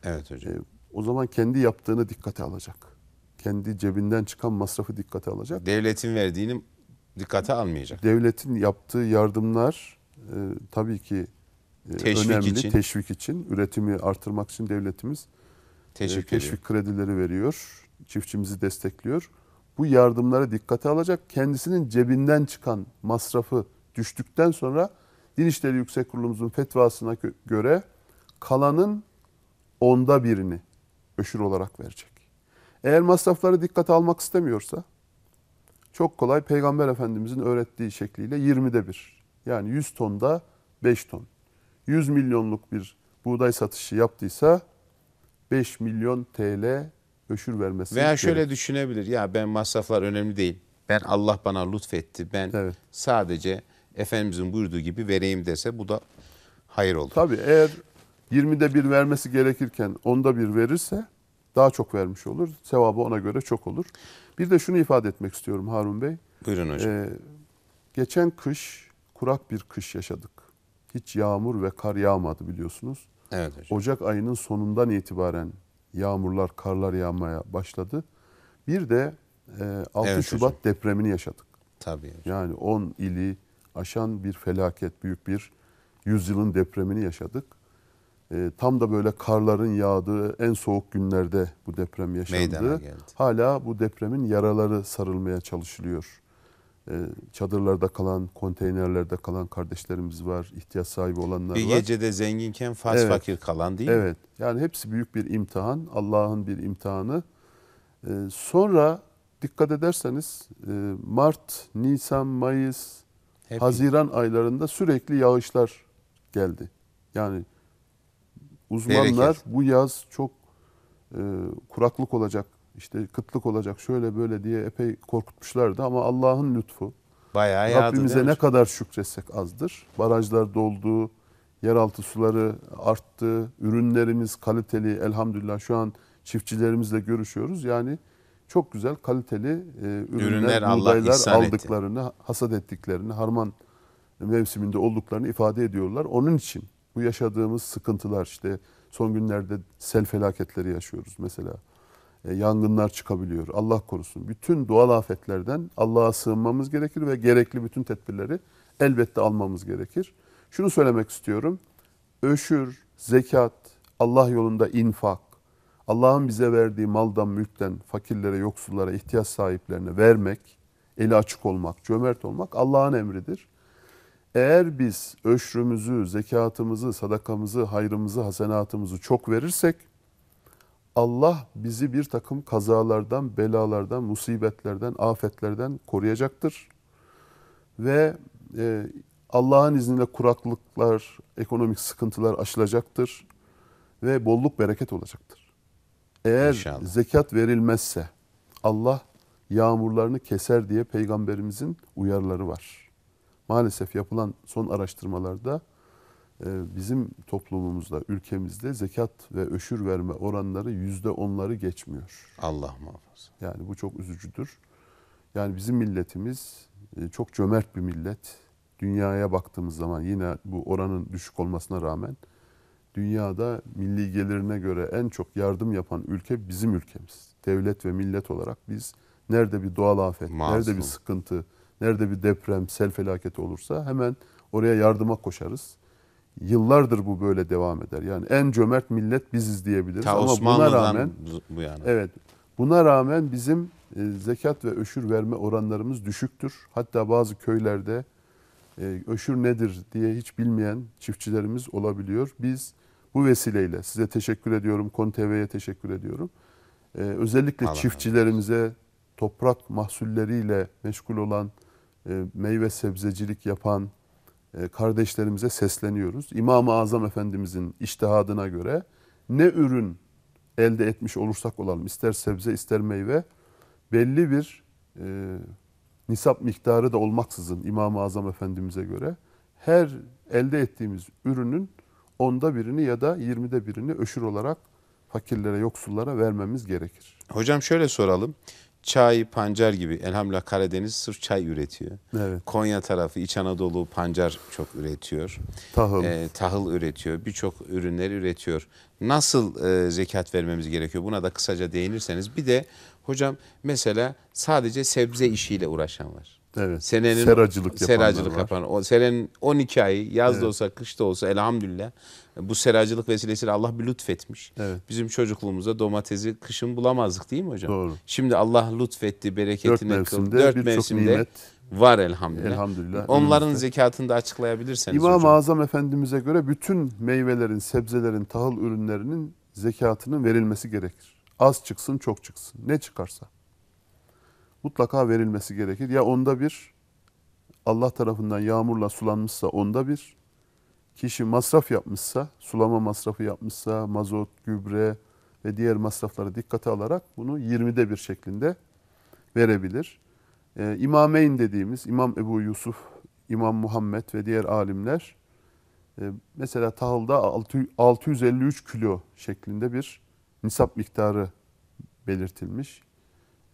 Evet hocam. E, o zaman kendi yaptığını dikkate alacak. Kendi cebinden çıkan masrafı dikkate alacak. Devletin verdiğini dikkate almayacak. Devletin yaptığı yardımlar e, tabii ki e, teşvik önemli. Için. Teşvik için, üretimi artırmak için devletimiz Teşvik e, ee, kredileri veriyor. Çiftçimizi destekliyor. Bu yardımlara dikkate alacak. Kendisinin cebinden çıkan masrafı düştükten sonra Din İşleri Yüksek Kurulumuzun fetvasına göre kalanın onda birini öşür olarak verecek. Eğer masrafları dikkate almak istemiyorsa çok kolay Peygamber Efendimizin öğrettiği şekliyle 20'de bir. Yani 100 tonda 5 ton. 100 milyonluk bir buğday satışı yaptıysa 5 milyon TL öşür vermesi. Veya şöyle düşünebilir. Ya ben masraflar önemli değil. Ben Allah bana lütfetti. Ben evet. sadece Efendimizin buyurduğu gibi vereyim dese bu da hayır olur. Tabii eğer 20'de bir vermesi gerekirken onda bir verirse daha çok vermiş olur. Sevabı ona göre çok olur. Bir de şunu ifade etmek istiyorum Harun Bey. Buyurun hocam. Ee, geçen kış kurak bir kış yaşadık. Hiç yağmur ve kar yağmadı biliyorsunuz. Evet hocam. Ocak ayının sonundan itibaren yağmurlar, karlar yağmaya başladı. Bir de e, 6 evet, Şubat hocam. depremini yaşadık. Tabii hocam. Yani 10 ili aşan bir felaket, büyük bir yüzyılın depremini yaşadık. E, tam da böyle karların yağdığı en soğuk günlerde bu deprem yaşandı. Meydana geldi. Hala bu depremin yaraları sarılmaya çalışılıyor. Ee, çadırlarda kalan, konteynerlerde kalan kardeşlerimiz var, ihtiyaç sahibi olanlar bir var. Bir gecede zenginken faz evet. fakir kalan değil evet. mi? Evet. Yani hepsi büyük bir imtihan, Allah'ın bir imtihanı. Ee, sonra dikkat ederseniz e, Mart, Nisan, Mayıs, Hep Haziran iyi. aylarında sürekli yağışlar geldi. Yani uzmanlar Bereket. bu yaz çok e, kuraklık olacak işte kıtlık olacak şöyle böyle diye epey korkutmuşlardı ama Allah'ın lütfu. Bayağı yağdı, Rabbimize ne kadar şükretsek azdır. Barajlar doldu, yeraltı suları arttı, ürünlerimiz kaliteli elhamdülillah şu an çiftçilerimizle görüşüyoruz. Yani çok güzel kaliteli e, ürünler, ürünler buğdaylar aldıklarını, etti. hasat ettiklerini, harman mevsiminde olduklarını ifade ediyorlar. Onun için bu yaşadığımız sıkıntılar işte son günlerde sel felaketleri yaşıyoruz mesela. E, yangınlar çıkabiliyor. Allah korusun. Bütün doğal afetlerden Allah'a sığınmamız gerekir ve gerekli bütün tedbirleri elbette almamız gerekir. Şunu söylemek istiyorum. Öşür, zekat, Allah yolunda infak, Allah'ın bize verdiği maldan, mülkten fakirlere, yoksullara, ihtiyaç sahiplerine vermek, eli açık olmak, cömert olmak Allah'ın emridir. Eğer biz öşrümüzü, zekatımızı, sadakamızı, hayrımızı, hasenatımızı çok verirsek Allah bizi bir takım kazalardan, belalardan, musibetlerden, afetlerden koruyacaktır. Ve e, Allah'ın izniyle kuraklıklar, ekonomik sıkıntılar aşılacaktır ve bolluk bereket olacaktır. Eğer İnşallah. zekat verilmezse Allah yağmurlarını keser diye peygamberimizin uyarıları var. Maalesef yapılan son araştırmalarda ee, bizim toplumumuzda, ülkemizde zekat ve öşür verme oranları yüzde onları geçmiyor. Allah muhafaza. Yani bu çok üzücüdür. Yani bizim milletimiz e, çok cömert bir millet. Dünyaya baktığımız zaman yine bu oranın düşük olmasına rağmen dünyada milli gelirine göre en çok yardım yapan ülke bizim ülkemiz. Devlet ve millet olarak biz nerede bir doğal afet, Masum. nerede bir sıkıntı, nerede bir deprem, sel felaketi olursa hemen oraya yardıma koşarız. Yıllardır bu böyle devam eder. Yani en cömert millet biziz diyebiliriz. Ta Ama buna rağmen bu yani. Evet. Buna rağmen bizim e, zekat ve öşür verme oranlarımız düşüktür. Hatta bazı köylerde e, öşür nedir diye hiç bilmeyen çiftçilerimiz olabiliyor. Biz bu vesileyle size teşekkür ediyorum. Konu TV'ye teşekkür ediyorum. E, özellikle Allah çiftçilerimize toprak mahsulleriyle meşgul olan, meyve sebzecilik yapan, e, kardeşlerimize sesleniyoruz. İmam-ı Azam Efendimizin iştihadına göre ne ürün elde etmiş olursak olalım, ister sebze ister meyve, belli bir e, nisap miktarı da olmaksızın İmam-ı Azam Efendimiz'e göre her elde ettiğimiz ürünün onda birini ya da yirmide birini öşür olarak fakirlere, yoksullara vermemiz gerekir. Hocam şöyle soralım. Çay, pancar gibi elhamdülillah Karadeniz sırf çay üretiyor. Evet. Konya tarafı, İç Anadolu pancar çok üretiyor. Tahıl. E, tahıl üretiyor. Birçok ürünler üretiyor. Nasıl e, zekat vermemiz gerekiyor? Buna da kısaca değinirseniz. Bir de hocam mesela sadece sebze işiyle uğraşan var. Evet. Senenin seracılık yapan. Seracılık yapan. O senenin 12 ayı yaz evet. da olsa kış da olsa elhamdülillah bu seracılık vesilesiyle Allah bir lütfetmiş. Evet. Bizim çocukluğumuzda domatesi kışın bulamazdık değil mi hocam? Doğru. Şimdi Allah lütfetti, bereketini dört mevsimde, kıldı. Dört mevsimde nimet. var elhamdülillah. elhamdülillah. Onların nimet. zekatını da açıklayabilirseniz İmam hocam. Azam Efendimiz'e göre bütün meyvelerin, sebzelerin, tahıl ürünlerinin zekatının verilmesi gerekir. Az çıksın, çok çıksın. Ne çıkarsa mutlaka verilmesi gerekir. Ya onda bir, Allah tarafından yağmurla sulanmışsa onda bir, kişi masraf yapmışsa, sulama masrafı yapmışsa, mazot, gübre ve diğer masrafları dikkate alarak bunu 20'de bir şeklinde verebilir. Ee, İmameyn dediğimiz İmam Ebu Yusuf, İmam Muhammed ve diğer alimler e, mesela tahılda 653 kilo şeklinde bir nisap miktarı belirtilmiş.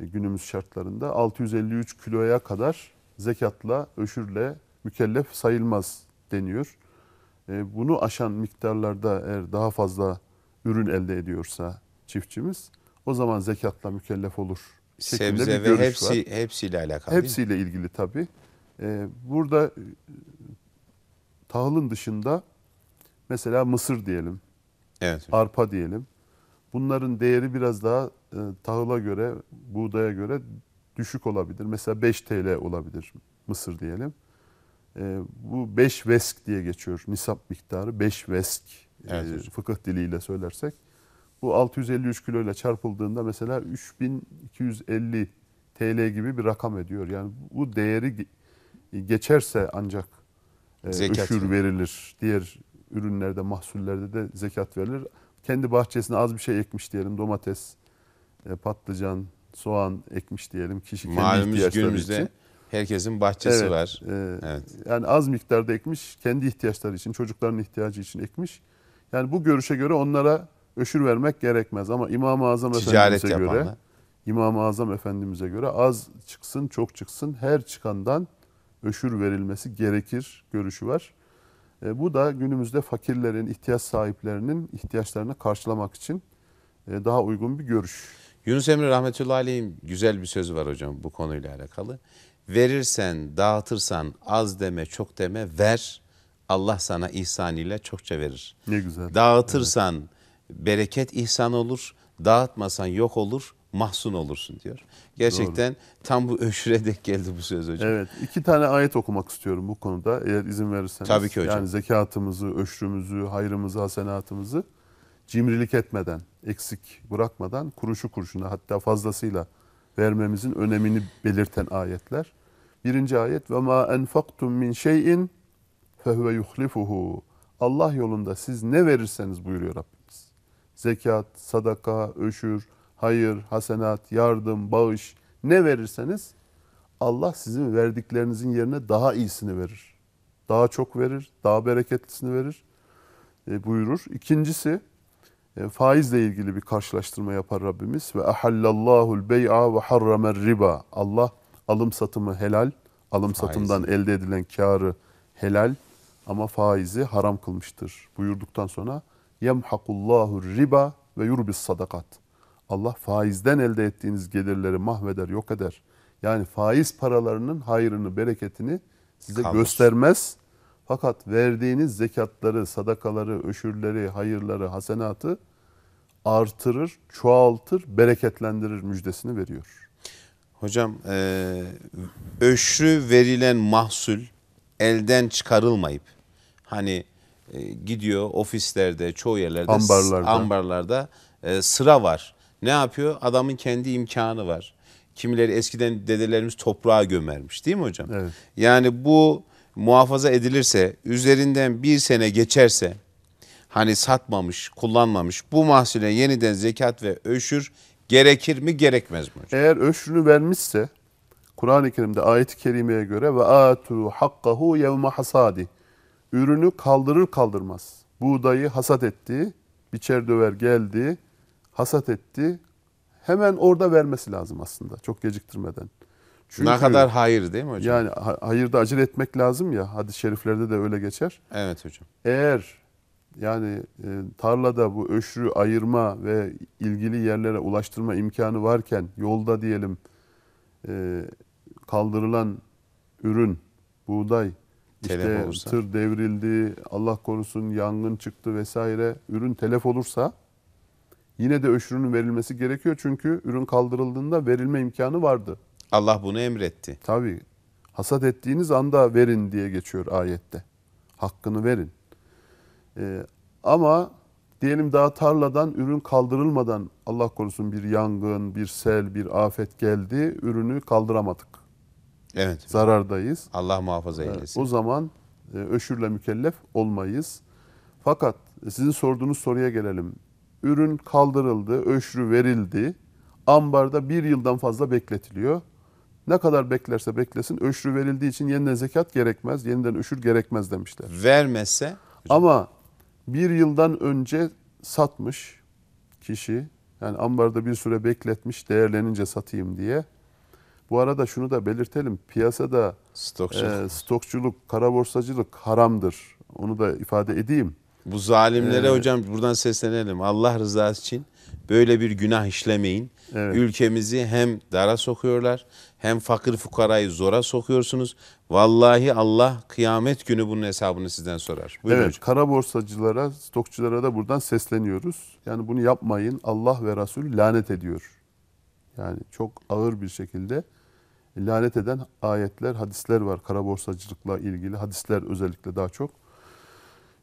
E, günümüz şartlarında 653 kiloya kadar zekatla, öşürle mükellef sayılmaz deniyor. E, bunu aşan miktarlarda eğer daha fazla ürün elde ediyorsa çiftçimiz o zaman zekatla mükellef olur. Sebze ve hepsi var. hepsiyle alakalı. Hepsiyle ilgili tabi. E, burada tahılın dışında mesela mısır diyelim, evet. arpa diyelim. Bunların değeri biraz daha e, tahıla göre, buğdaya göre düşük olabilir. Mesela 5 TL olabilir mısır diyelim. E, bu 5 vesk diye geçiyor. Nisap miktarı 5 vesk e, evet, fıkıh diliyle söylersek. Bu 653 ile çarpıldığında mesela 3250 TL gibi bir rakam ediyor. Yani bu değeri geçerse ancak e, zekat öşür yani. verilir. Diğer ürünlerde, mahsullerde de zekat verilir. Kendi bahçesine az bir şey ekmiş diyelim domates, e, patlıcan, soğan ekmiş diyelim kişi kendi Malumuz ihtiyaçları günümüzde için. herkesin bahçesi evet, var. E, evet. Yani az miktarda ekmiş, kendi ihtiyaçları için, çocukların ihtiyacı için ekmiş. Yani bu görüşe göre onlara öşür vermek gerekmez ama İmam-ı Azam Ticaret Efendimiz'e yapanlar. göre İmam-ı Azam Efendimiz'e göre az çıksın, çok çıksın her çıkandan öşür verilmesi gerekir görüşü var. E, bu da günümüzde fakirlerin, ihtiyaç sahiplerinin ihtiyaçlarını karşılamak için e, daha uygun bir görüş. Yunus Emre rahmetullahi aleyhim güzel bir söz var hocam bu konuyla alakalı. Verirsen, dağıtırsan az deme, çok deme, ver. Allah sana ihsanıyla çokça verir. Ne güzel. Dağıtırsan evet. bereket ihsan olur, dağıtmasan yok olur, mahzun olursun diyor. Gerçekten Doğru. tam bu öşüre denk geldi bu söz hocam. Evet. iki tane ayet okumak istiyorum bu konuda eğer izin verirseniz. Tabii ki hocam. Yani zekatımızı, öşrümüzü, hayrımızı, hasenatımızı cimrilik etmeden, eksik bırakmadan kuruşu kuruşuna hatta fazlasıyla vermemizin önemini belirten ayetler. Birinci ayet ve ma enfaktum min şeyin fehuve yuhlifuhu. Allah yolunda siz ne verirseniz buyuruyor Rabbimiz. Zekat, sadaka, öşür, hayır, hasenat, yardım, bağış ne verirseniz Allah sizin verdiklerinizin yerine daha iyisini verir. Daha çok verir, daha bereketlisini verir e, buyurur. İkincisi e, faizle ilgili bir karşılaştırma yapar Rabbimiz ve ahallallahu bey'a ve harramer riba. Allah alım satımı helal, alım Faiz. satımdan elde edilen karı helal ama faizi haram kılmıştır. Buyurduktan sonra yemhakullahu riba ve yurbis sadakat. Allah faizden elde ettiğiniz gelirleri mahveder, yok eder. Yani faiz paralarının hayrını, bereketini size Kalmış. göstermez. Fakat verdiğiniz zekatları, sadakaları, öşürleri, hayırları, hasenatı artırır, çoğaltır, bereketlendirir müjdesini veriyor. Hocam e, öşrü verilen mahsul elden çıkarılmayıp hani e, gidiyor ofislerde çoğu yerlerde ambarlarda, ambarlarda e, sıra var. Ne yapıyor? Adamın kendi imkanı var. Kimileri eskiden dedelerimiz toprağa gömermiş değil mi hocam? Evet. Yani bu muhafaza edilirse, üzerinden bir sene geçerse, hani satmamış, kullanmamış bu mahsule yeniden zekat ve öşür gerekir mi gerekmez mi hocam? Eğer öşrünü vermişse Kur'an-ı Kerim'de ayet-i kerimeye göre ve atu hakkahu yevme hasadi ürünü kaldırır kaldırmaz. Buğdayı hasat etti, biçer döver geldi, hasat etti. Hemen orada vermesi lazım aslında çok geciktirmeden. Çünkü, ne kadar hayır değil mi hocam? Yani ha- hayırda acele etmek lazım ya. Hadis-i şeriflerde de öyle geçer. Evet hocam. Eğer yani e, tarlada bu öşrü ayırma ve ilgili yerlere ulaştırma imkanı varken yolda diyelim e, kaldırılan ürün, buğday, telef işte olursa. tır devrildi, Allah korusun yangın çıktı vesaire ürün telef olursa yine de öşrünün verilmesi gerekiyor. Çünkü ürün kaldırıldığında verilme imkanı vardı. Allah bunu emretti. Tabii. Hasat ettiğiniz anda verin diye geçiyor ayette. Hakkını verin. Ee, ama diyelim daha tarladan ürün kaldırılmadan Allah korusun bir yangın, bir sel, bir afet geldi. Ürünü kaldıramadık. Evet. Zarardayız. Allah muhafaza ee, eylesin. Ee, o zaman e, öşürle mükellef olmayız. Fakat e, sizin sorduğunuz soruya gelelim. Ürün kaldırıldı, öşrü verildi. Ambarda bir yıldan fazla bekletiliyor ne kadar beklerse beklesin öşrü verildiği için yeniden zekat gerekmez, yeniden öşür gerekmez demişler. Vermese Ama bir yıldan önce satmış kişi, yani ambarda bir süre bekletmiş değerlenince satayım diye. Bu arada şunu da belirtelim, piyasada stokçuluk, e, stokçuluk kara borsacılık haramdır. Onu da ifade edeyim. Bu zalimlere evet. hocam buradan seslenelim. Allah rızası için böyle bir günah işlemeyin. Evet. Ülkemizi hem dara sokuyorlar hem fakir fukarayı zora sokuyorsunuz. Vallahi Allah kıyamet günü bunun hesabını sizden sorar. Buyurun evet, hocam. kara borsacılara, stokçulara da buradan sesleniyoruz. Yani bunu yapmayın. Allah ve Resul lanet ediyor. Yani çok ağır bir şekilde lanet eden ayetler, hadisler var. Kara borsacılıkla ilgili hadisler özellikle daha çok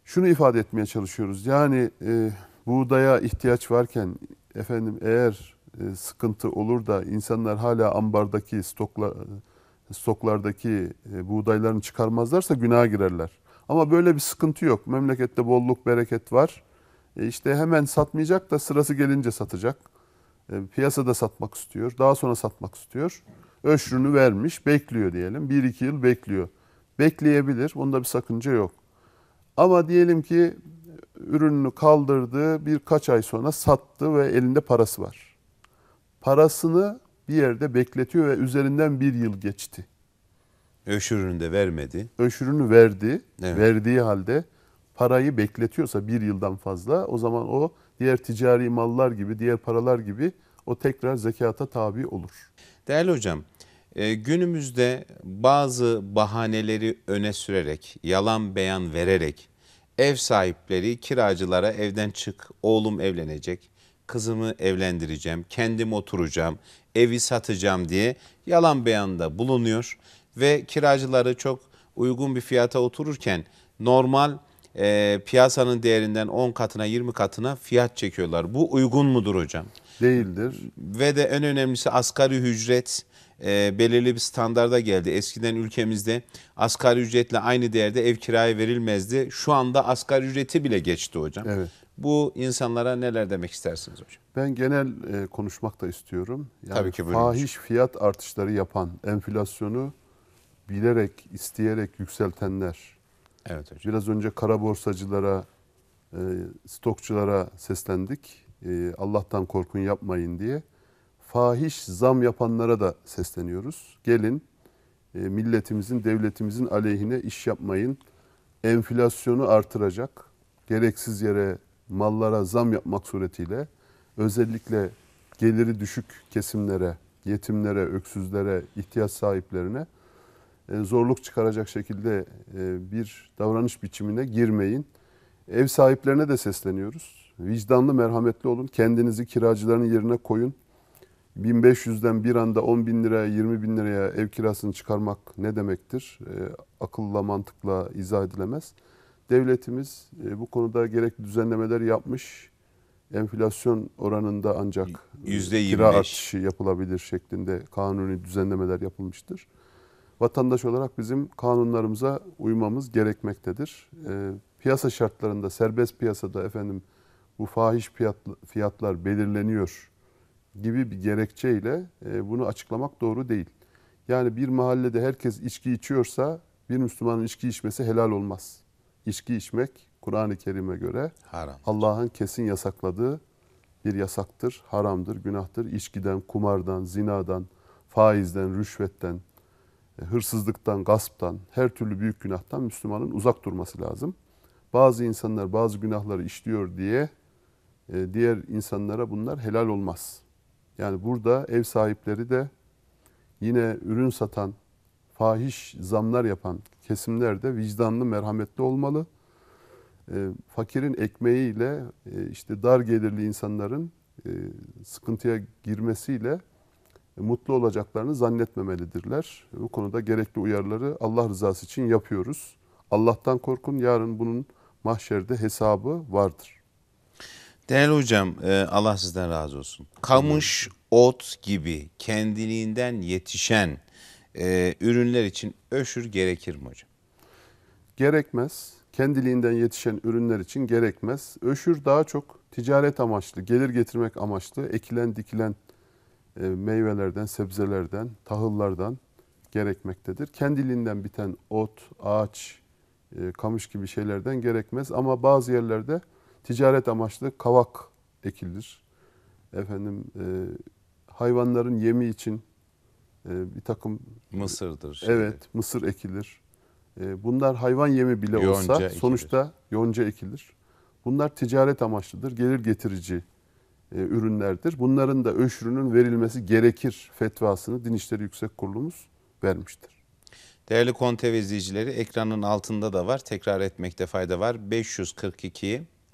şunu ifade etmeye çalışıyoruz. Yani e, buğdaya ihtiyaç varken efendim eğer e, sıkıntı olur da insanlar hala ambardaki stokla, e, stoklardaki e, buğdaylarını çıkarmazlarsa günaha girerler. Ama böyle bir sıkıntı yok. Memlekette bolluk bereket var. E, işte hemen satmayacak da sırası gelince satacak. E, piyasada satmak istiyor. Daha sonra satmak istiyor. Öşrünü vermiş, bekliyor diyelim. Bir iki yıl bekliyor. Bekleyebilir. Bunda bir sakınca yok. Ama diyelim ki ürününü kaldırdı, birkaç ay sonra sattı ve elinde parası var. Parasını bir yerde bekletiyor ve üzerinden bir yıl geçti. Öşürünü de vermedi. Öşürünü verdi. Evet. Verdiği halde parayı bekletiyorsa bir yıldan fazla o zaman o diğer ticari mallar gibi, diğer paralar gibi o tekrar zekata tabi olur. Değerli hocam, ee, günümüzde bazı bahaneleri öne sürerek, yalan beyan vererek ev sahipleri kiracılara evden çık, oğlum evlenecek, kızımı evlendireceğim, kendim oturacağım, evi satacağım diye yalan beyanda bulunuyor ve kiracıları çok uygun bir fiyata otururken normal e, piyasanın değerinden 10 katına 20 katına fiyat çekiyorlar. Bu uygun mudur hocam? Değildir. Ve de en önemlisi asgari ücret e, belirli bir standarda geldi. Eskiden ülkemizde asgari ücretle aynı değerde ev kiraya verilmezdi. Şu anda asgari ücreti bile geçti hocam. Evet. Bu insanlara neler demek istersiniz hocam? Ben genel e, konuşmak da istiyorum. Yani Tabii ki buyurun. Fahiş fiyat artışları yapan, enflasyonu bilerek, isteyerek yükseltenler. Evet hocam. Biraz önce kara borsacılara, e, stokçulara seslendik. E, Allah'tan korkun yapmayın diye fahiş zam yapanlara da sesleniyoruz. Gelin e, milletimizin, devletimizin aleyhine iş yapmayın. Enflasyonu artıracak, gereksiz yere mallara zam yapmak suretiyle özellikle geliri düşük kesimlere, yetimlere, öksüzlere, ihtiyaç sahiplerine e, zorluk çıkaracak şekilde e, bir davranış biçimine girmeyin. Ev sahiplerine de sesleniyoruz. Vicdanlı, merhametli olun. Kendinizi kiracıların yerine koyun. 1500'den bir anda 10 bin liraya, 20 bin liraya ev kirasını çıkarmak ne demektir? E, akılla, mantıkla izah edilemez. Devletimiz e, bu konuda gerekli düzenlemeler yapmış. Enflasyon oranında ancak %25. E, kira artışı yapılabilir şeklinde kanuni düzenlemeler yapılmıştır. Vatandaş olarak bizim kanunlarımıza uymamız gerekmektedir. E, piyasa şartlarında, serbest piyasada efendim bu fahiş fiyatlar belirleniyor gibi bir gerekçeyle e, bunu açıklamak doğru değil. Yani bir mahallede herkes içki içiyorsa bir Müslümanın içki içmesi helal olmaz. İçki içmek Kur'an-ı Kerim'e göre Allah'ın kesin yasakladığı bir yasaktır, haramdır, günahtır. İçkiden, kumardan, zinadan, faizden, rüşvetten, e, hırsızlıktan, gasptan, her türlü büyük günahtan Müslümanın uzak durması lazım. Bazı insanlar bazı günahları işliyor diye e, diğer insanlara bunlar helal olmaz. Yani burada ev sahipleri de yine ürün satan, fahiş zamlar yapan kesimler de vicdanlı, merhametli olmalı. E, fakirin ekmeğiyle e, işte dar gelirli insanların e, sıkıntıya girmesiyle e, mutlu olacaklarını zannetmemelidirler. Bu konuda gerekli uyarıları Allah rızası için yapıyoruz. Allah'tan korkun yarın bunun mahşerde hesabı vardır. Değerli hocam e, Allah sizden razı olsun. Kamış, ot gibi kendiliğinden yetişen e, ürünler için öşür gerekir mi hocam? Gerekmez. Kendiliğinden yetişen ürünler için gerekmez. Öşür daha çok ticaret amaçlı, gelir getirmek amaçlı ekilen dikilen e, meyvelerden, sebzelerden, tahıllardan gerekmektedir. Kendiliğinden biten ot, ağaç, kamış gibi şeylerden gerekmez ama bazı yerlerde ticaret amaçlı kavak ekilir. Efendim e, hayvanların yemi için e, bir takım mısırdır. Şimdi. Evet, mısır ekilir. E, bunlar hayvan yemi bile yonca olsa ekilir. sonuçta yonca ekilir. Bunlar ticaret amaçlıdır, gelir getirici e, ürünlerdir. Bunların da öşrünün verilmesi gerekir fetvasını dinişleri Yüksek Kurulumuz vermiştir. Değerli Kontev izleyicileri ekranın altında da var. Tekrar etmekte fayda var. 542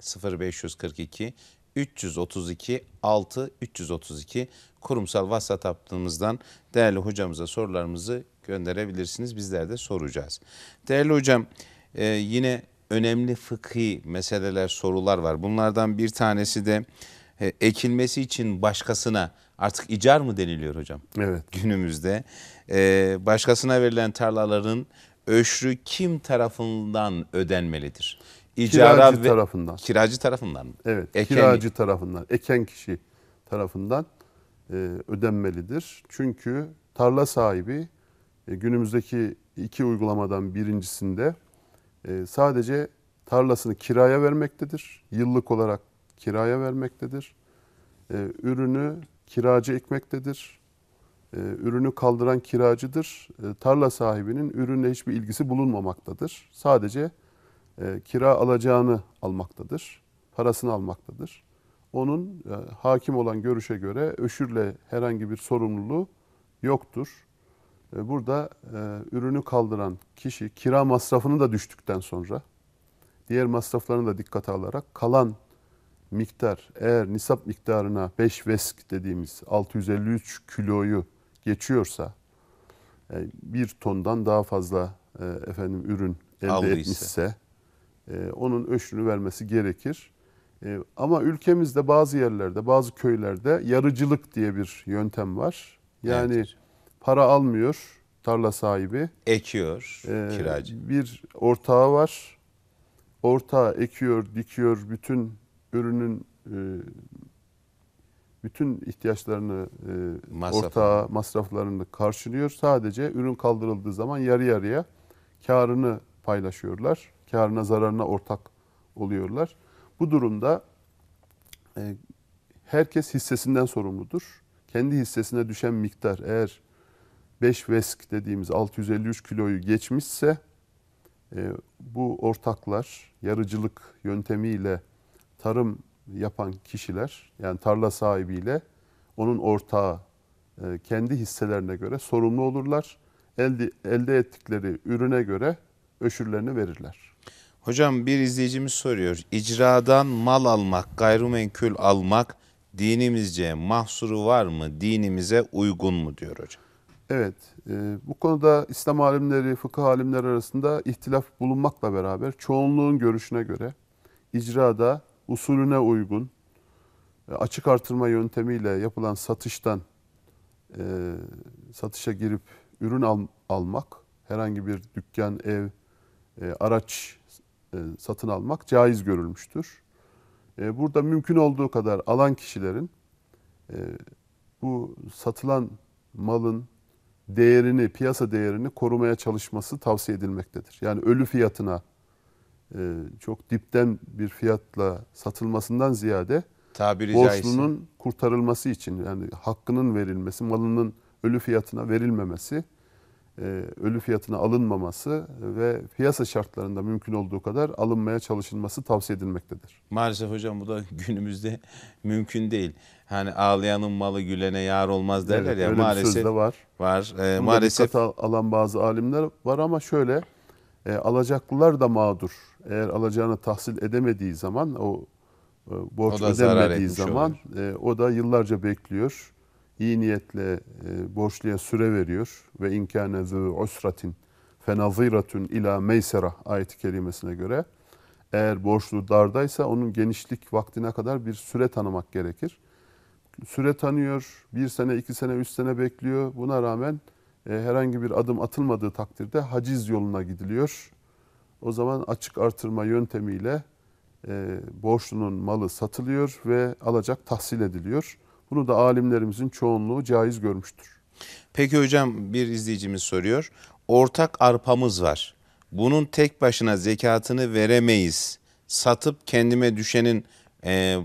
0542 332 6 332 kurumsal WhatsApp hattımızdan değerli hocamıza sorularımızı gönderebilirsiniz. Bizler de soracağız. Değerli hocam e, yine önemli fıkhi meseleler, sorular var. Bunlardan bir tanesi de e, ekilmesi için başkasına artık icar mı deniliyor hocam? Evet. Günümüzde e, başkasına verilen tarlaların öşrü kim tarafından ödenmelidir? icara kiracı ve, tarafından. Kiracı tarafından. Evet, Eken, kiracı tarafından. Eken kişi tarafından e, ödenmelidir. Çünkü tarla sahibi e, günümüzdeki iki uygulamadan birincisinde e, sadece tarlasını kiraya vermektedir. Yıllık olarak kiraya vermektedir. E, ürünü kiracı ekmektedir. E, ürünü kaldıran kiracıdır. E, tarla sahibinin ürünle hiçbir ilgisi bulunmamaktadır. Sadece e, kira alacağını almaktadır, parasını almaktadır. Onun e, hakim olan görüşe göre öşürle herhangi bir sorumluluğu yoktur. E, burada ürünü kaldıran kişi kira masrafını da düştükten sonra diğer masraflarını da dikkate alarak kalan miktar eğer nisap miktarına 5 vesk dediğimiz 653 kiloyu geçiyorsa bir tondan daha fazla efendim ürün elde Aldıysa. etmişse e, onun öşünü vermesi gerekir. E, ama ülkemizde bazı yerlerde, bazı köylerde yarıcılık diye bir yöntem var. Yani evet. para almıyor tarla sahibi. Ekiyor e, kiracı. Bir ortağı var. Ortağı ekiyor, dikiyor, bütün ürünün e, bütün ihtiyaçlarını e, Masraf. ortağa masraflarını karşılıyor. Sadece ürün kaldırıldığı zaman yarı yarıya karını paylaşıyorlar karına zararına ortak oluyorlar. Bu durumda e, herkes hissesinden sorumludur. Kendi hissesine düşen miktar eğer 5 vesk dediğimiz 653 kiloyu geçmişse e, bu ortaklar yarıcılık yöntemiyle tarım yapan kişiler yani tarla sahibiyle onun ortağı e, kendi hisselerine göre sorumlu olurlar. Elde, elde ettikleri ürüne göre öşürlerini verirler. Hocam bir izleyicimiz soruyor. İcradan mal almak, gayrimenkul almak dinimizce mahsuru var mı? Dinimize uygun mu diyor hocam? Evet, e, bu konuda İslam alimleri, fıkıh alimleri arasında ihtilaf bulunmakla beraber çoğunluğun görüşüne göre icrada usulüne uygun e, açık artırma yöntemiyle yapılan satıştan e, satışa girip ürün al, almak, herhangi bir dükkan, ev, e, araç e, satın almak caiz görülmüştür. E, burada mümkün olduğu kadar alan kişilerin e, bu satılan malın değerini, piyasa değerini korumaya çalışması tavsiye edilmektedir. Yani ölü fiyatına çok dipten bir fiyatla satılmasından ziyade Tabiri borçlunun caizse. kurtarılması için yani hakkının verilmesi, malının ölü fiyatına verilmemesi e, ölü fiyatına alınmaması ve piyasa şartlarında mümkün olduğu kadar alınmaya çalışılması tavsiye edilmektedir. Maalesef hocam bu da [laughs] günümüzde mümkün değil. Hani ağlayanın malı gülene yar olmaz derler evet, ya öyle maalesef. Bir söz de var. Var. Ee, maalesef alan bazı alimler var ama şöyle e, alacaklılar da mağdur. Eğer alacağını tahsil edemediği zaman o e, borç ödemediği zaman e, o da yıllarca bekliyor iyi niyetle e, borçluya süre veriyor ve inkâne zü usratin fenaziratun ila meysera ayet-i kerimesine göre eğer borçlu dardaysa onun genişlik vaktine kadar bir süre tanımak gerekir. Süre tanıyor, bir sene, iki sene, üç sene bekliyor. Buna rağmen e, herhangi bir adım atılmadığı takdirde haciz yoluna gidiliyor. O zaman açık artırma yöntemiyle e, borçlunun malı satılıyor ve alacak tahsil ediliyor. Bunu da alimlerimizin çoğunluğu caiz görmüştür. Peki hocam bir izleyicimiz soruyor. Ortak arpamız var. Bunun tek başına zekatını veremeyiz. Satıp kendime düşenin e,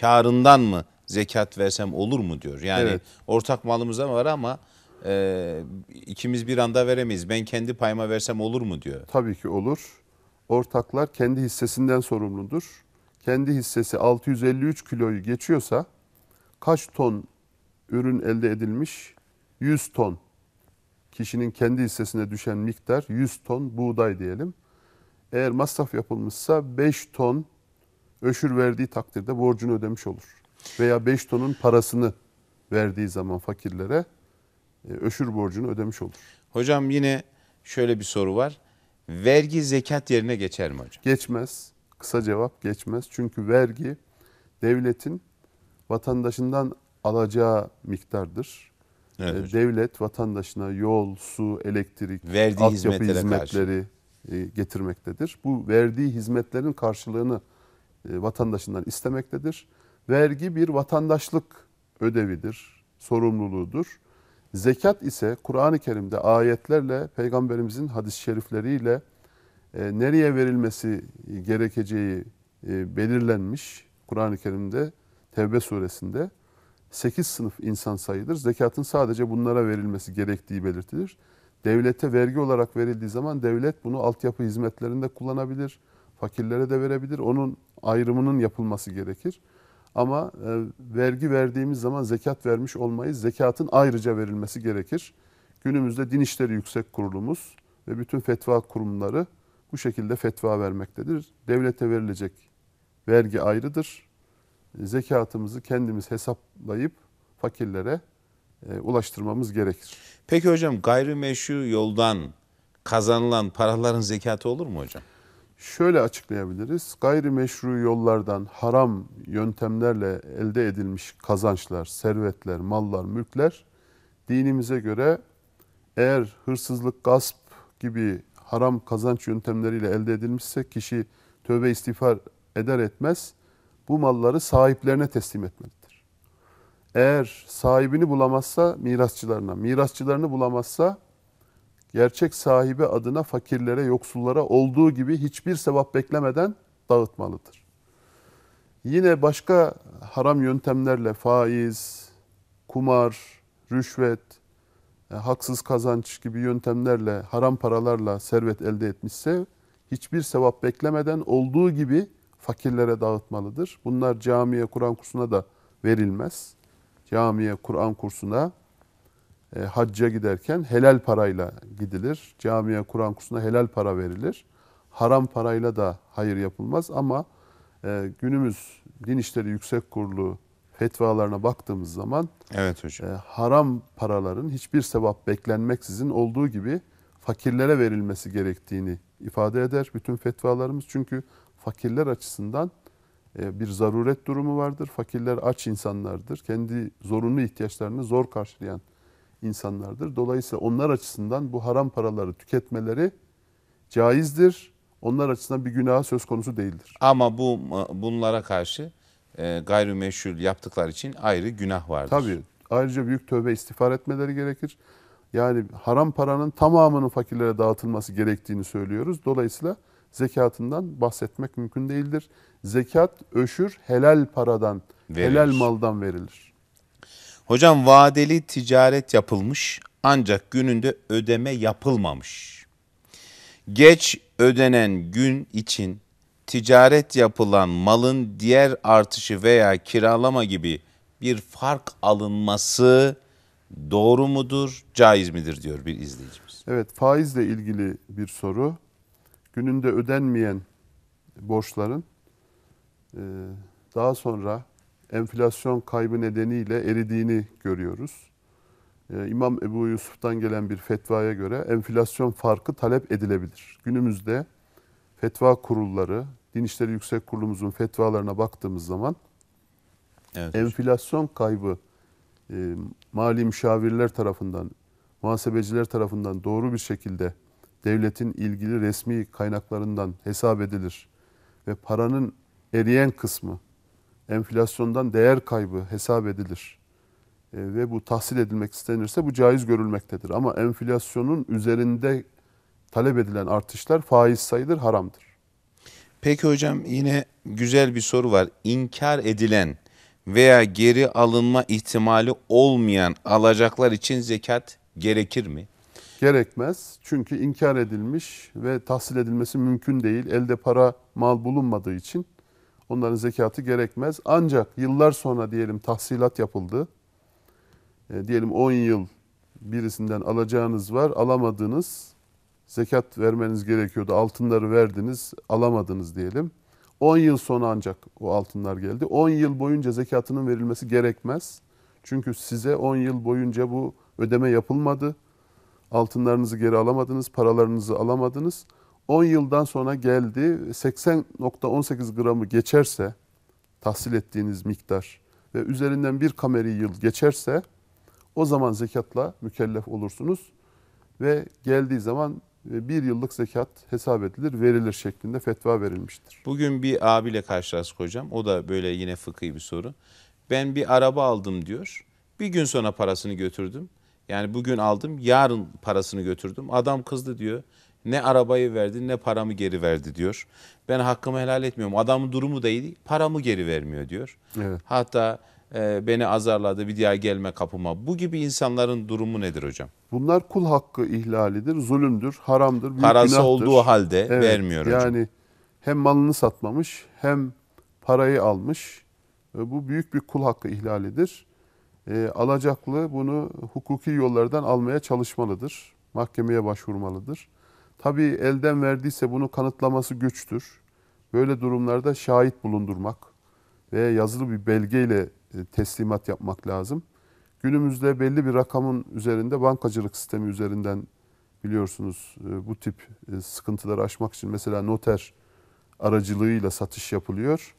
karından mı zekat versem olur mu diyor. Yani evet. ortak malımız var ama e, ikimiz bir anda veremeyiz. Ben kendi payıma versem olur mu diyor. Tabii ki olur. Ortaklar kendi hissesinden sorumludur. Kendi hissesi 653 kiloyu geçiyorsa kaç ton ürün elde edilmiş? 100 ton. Kişinin kendi hissesine düşen miktar 100 ton buğday diyelim. Eğer masraf yapılmışsa 5 ton öşür verdiği takdirde borcunu ödemiş olur. Veya 5 tonun parasını verdiği zaman fakirlere e, öşür borcunu ödemiş olur. Hocam yine şöyle bir soru var. Vergi zekat yerine geçer mi hocam? Geçmez. Kısa cevap geçmez. Çünkü vergi devletin vatandaşından alacağı miktardır. Evet, e, hocam. Devlet vatandaşına yol, su, elektrik, verdiği altyapı hizmetleri karşı. E, getirmektedir. Bu verdiği hizmetlerin karşılığını e, vatandaşından istemektedir. Vergi bir vatandaşlık ödevidir, sorumluluğudur. Zekat ise Kur'an-ı Kerim'de ayetlerle, peygamberimizin hadis-i şerifleriyle e, nereye verilmesi gerekeceği e, belirlenmiş. Kur'an-ı Kerim'de Tevbe suresinde 8 sınıf insan sayılır. Zekatın sadece bunlara verilmesi gerektiği belirtilir. Devlete vergi olarak verildiği zaman devlet bunu altyapı hizmetlerinde kullanabilir, fakirlere de verebilir. Onun ayrımının yapılması gerekir. Ama e, vergi verdiğimiz zaman zekat vermiş olmayız. Zekatın ayrıca verilmesi gerekir. Günümüzde Din İşleri Yüksek Kurulumuz ve bütün fetva kurumları bu şekilde fetva vermektedir. Devlete verilecek vergi ayrıdır zekatımızı kendimiz hesaplayıp fakirlere e, ulaştırmamız gerekir. Peki hocam gayrimeşru yoldan kazanılan paraların zekatı olur mu hocam? Şöyle açıklayabiliriz. Gayrimeşru yollardan haram yöntemlerle elde edilmiş kazançlar, servetler, mallar, mülkler dinimize göre eğer hırsızlık, gasp gibi haram kazanç yöntemleriyle elde edilmişse kişi tövbe istiğfar eder etmez bu malları sahiplerine teslim etmelidir. Eğer sahibini bulamazsa mirasçılarına, mirasçılarını bulamazsa gerçek sahibi adına fakirlere, yoksullara olduğu gibi hiçbir sevap beklemeden dağıtmalıdır. Yine başka haram yöntemlerle faiz, kumar, rüşvet, e, haksız kazanç gibi yöntemlerle, haram paralarla servet elde etmişse hiçbir sevap beklemeden olduğu gibi fakirlere dağıtmalıdır. Bunlar camiye, Kur'an kursuna da verilmez. Camiye, Kur'an kursuna e, hacca giderken helal parayla gidilir. Camiye, Kur'an kursuna helal para verilir. Haram parayla da hayır yapılmaz ama e, günümüz Din İşleri Yüksek Kurulu fetvalarına baktığımız zaman evet hocam. E, haram paraların hiçbir sebap beklenmeksizin olduğu gibi fakirlere verilmesi gerektiğini ifade eder bütün fetvalarımız. Çünkü fakirler açısından e, bir zaruret durumu vardır. Fakirler aç insanlardır. Kendi zorunlu ihtiyaçlarını zor karşılayan insanlardır. Dolayısıyla onlar açısından bu haram paraları tüketmeleri caizdir. Onlar açısından bir günah söz konusu değildir. Ama bu bunlara karşı e, gayrimeşhur yaptıklar için ayrı günah vardır. Tabii. Ayrıca büyük tövbe istiğfar etmeleri gerekir. Yani haram paranın tamamının fakirlere dağıtılması gerektiğini söylüyoruz. Dolayısıyla zekatından bahsetmek mümkün değildir. Zekat öşür helal paradan, verilir. helal maldan verilir. Hocam vadeli ticaret yapılmış ancak gününde ödeme yapılmamış. Geç ödenen gün için ticaret yapılan malın diğer artışı veya kiralama gibi bir fark alınması doğru mudur, caiz midir diyor bir izleyicimiz. Evet, faizle ilgili bir soru gününde ödenmeyen borçların e, daha sonra enflasyon kaybı nedeniyle eridiğini görüyoruz. E, İmam Ebu Yusuf'tan gelen bir fetvaya göre enflasyon farkı talep edilebilir. Günümüzde fetva kurulları, Din İşleri Yüksek Kurulumuzun fetvalarına baktığımız zaman evet. enflasyon kaybı e, mali müşavirler tarafından, muhasebeciler tarafından doğru bir şekilde devletin ilgili resmi kaynaklarından hesap edilir ve paranın eriyen kısmı enflasyondan değer kaybı hesap edilir e, ve bu tahsil edilmek istenirse bu caiz görülmektedir. Ama enflasyonun üzerinde talep edilen artışlar faiz sayılır, haramdır. Peki hocam yine güzel bir soru var. İnkar edilen veya geri alınma ihtimali olmayan alacaklar için zekat gerekir mi? gerekmez. Çünkü inkar edilmiş ve tahsil edilmesi mümkün değil. Elde para, mal bulunmadığı için onların zekatı gerekmez. Ancak yıllar sonra diyelim tahsilat yapıldı. E, diyelim 10 yıl birisinden alacağınız var, alamadınız. Zekat vermeniz gerekiyordu. Altınları verdiniz, alamadınız diyelim. 10 yıl sonra ancak o altınlar geldi. 10 yıl boyunca zekatının verilmesi gerekmez. Çünkü size 10 yıl boyunca bu ödeme yapılmadı. Altınlarınızı geri alamadınız, paralarınızı alamadınız. 10 yıldan sonra geldi 80.18 gramı geçerse tahsil ettiğiniz miktar ve üzerinden bir kameri yıl geçerse o zaman zekatla mükellef olursunuz ve geldiği zaman e, bir yıllık zekat hesap edilir, verilir şeklinde fetva verilmiştir. Bugün bir abiyle karşılaştık hocam. O da böyle yine fıkhi bir soru. Ben bir araba aldım diyor. Bir gün sonra parasını götürdüm. Yani bugün aldım, yarın parasını götürdüm. Adam kızdı diyor. Ne arabayı verdi ne paramı geri verdi diyor. Ben hakkımı helal etmiyorum. Adamın durumu da iyi paramı geri vermiyor diyor. Evet. Hatta e, beni azarladı bir daha gelme kapıma. Bu gibi insanların durumu nedir hocam? Bunlar kul hakkı ihlalidir, zulümdür, haramdır, büyük Parası günahtır. olduğu halde evet, vermiyor hocam. Yani hem malını satmamış hem parayı almış. E, bu büyük bir kul hakkı ihlalidir e, alacaklı bunu hukuki yollardan almaya çalışmalıdır. Mahkemeye başvurmalıdır. Tabii elden verdiyse bunu kanıtlaması güçtür. Böyle durumlarda şahit bulundurmak ve yazılı bir belgeyle e, teslimat yapmak lazım. Günümüzde belli bir rakamın üzerinde bankacılık sistemi üzerinden biliyorsunuz e, bu tip e, sıkıntıları aşmak için mesela noter aracılığıyla satış yapılıyor.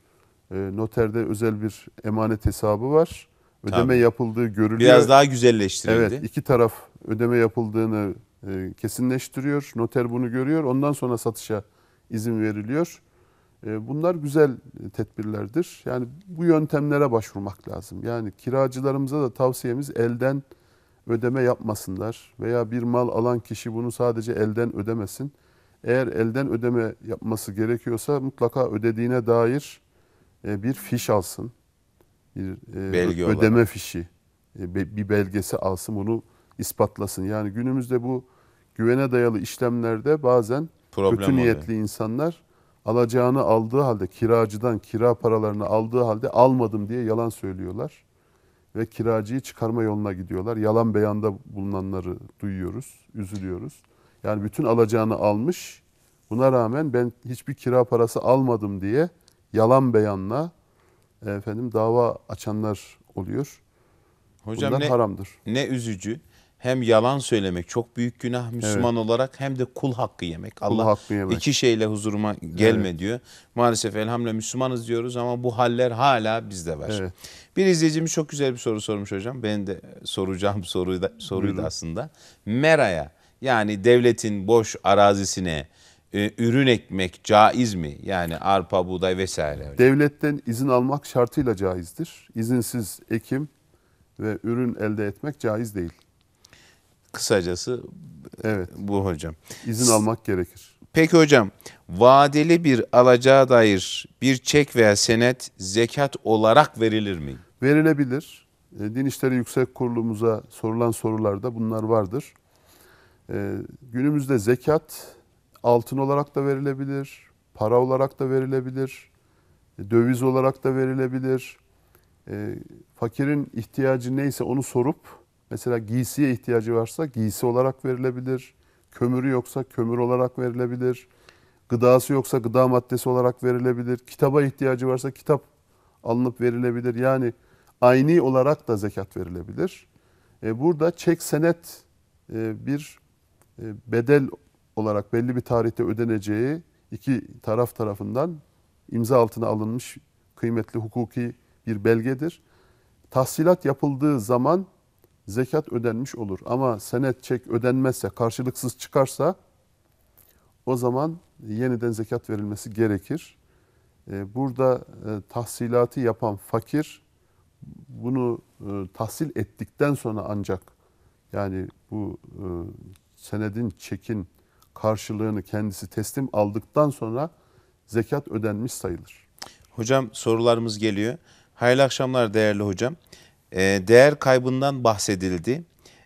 Noterde özel bir emanet hesabı var ödeme Tabii. yapıldığı görülüyor. Biraz daha güzelleştirildi. Evet, iki taraf ödeme yapıldığını e, kesinleştiriyor. Noter bunu görüyor. Ondan sonra satışa izin veriliyor. E, bunlar güzel tedbirlerdir. Yani bu yöntemlere başvurmak lazım. Yani kiracılarımıza da tavsiyemiz elden ödeme yapmasınlar veya bir mal alan kişi bunu sadece elden ödemesin. Eğer elden ödeme yapması gerekiyorsa mutlaka ödediğine dair e, bir fiş alsın bir e, Belge ödeme olarak. fişi, e, bir belgesi alsın bunu ispatlasın. Yani günümüzde bu güvene dayalı işlemlerde bazen Problem kötü niyetli oluyor. insanlar alacağını aldığı halde kiracıdan kira paralarını aldığı halde almadım diye yalan söylüyorlar ve kiracıyı çıkarma yoluna gidiyorlar. Yalan beyanda bulunanları duyuyoruz, üzülüyoruz. Yani bütün alacağını almış. Buna rağmen ben hiçbir kira parası almadım diye yalan beyanla efendim dava açanlar oluyor. Hocam Bunlar ne, haramdır. Ne üzücü. Hem yalan söylemek çok büyük günah Müslüman evet. olarak hem de kul hakkı yemek. Kul Allah hakkı yemek. iki şeyle huzuruma gelme evet. diyor. Maalesef elhamdülillah Müslümanız diyoruz ama bu haller hala bizde var. Evet. Bir izleyicimiz çok güzel bir soru sormuş hocam. Ben de soracağım soruyu da, soruydu Buyurun. aslında. Mera'ya yani devletin boş arazisine e, ürün ekmek caiz mi? Yani arpa, buğday vesaire. Devletten izin almak şartıyla caizdir. İzinsiz ekim ve ürün elde etmek caiz değil. Kısacası evet. bu hocam. İzin almak gerekir. Peki hocam, vadeli bir alacağı dair bir çek veya senet zekat olarak verilir mi? Verilebilir. E, Din İşleri Yüksek Kurulumuza sorulan sorularda bunlar vardır. E, Günümüzde zekat altın olarak da verilebilir, para olarak da verilebilir, e, döviz olarak da verilebilir. E, fakirin ihtiyacı neyse onu sorup, mesela giysiye ihtiyacı varsa giysi olarak verilebilir, kömürü yoksa kömür olarak verilebilir, gıdası yoksa gıda maddesi olarak verilebilir, kitaba ihtiyacı varsa kitap alınıp verilebilir. Yani aynı olarak da zekat verilebilir. E, burada çek senet e, bir bedel olarak belli bir tarihte ödeneceği iki taraf tarafından imza altına alınmış kıymetli hukuki bir belgedir. Tahsilat yapıldığı zaman zekat ödenmiş olur. Ama senet çek ödenmezse, karşılıksız çıkarsa o zaman yeniden zekat verilmesi gerekir. E, burada e, tahsilatı yapan fakir bunu e, tahsil ettikten sonra ancak yani bu senedin çekin karşılığını kendisi teslim aldıktan sonra zekat ödenmiş sayılır. Hocam sorularımız geliyor. Hayırlı akşamlar değerli hocam. E, değer kaybından bahsedildi.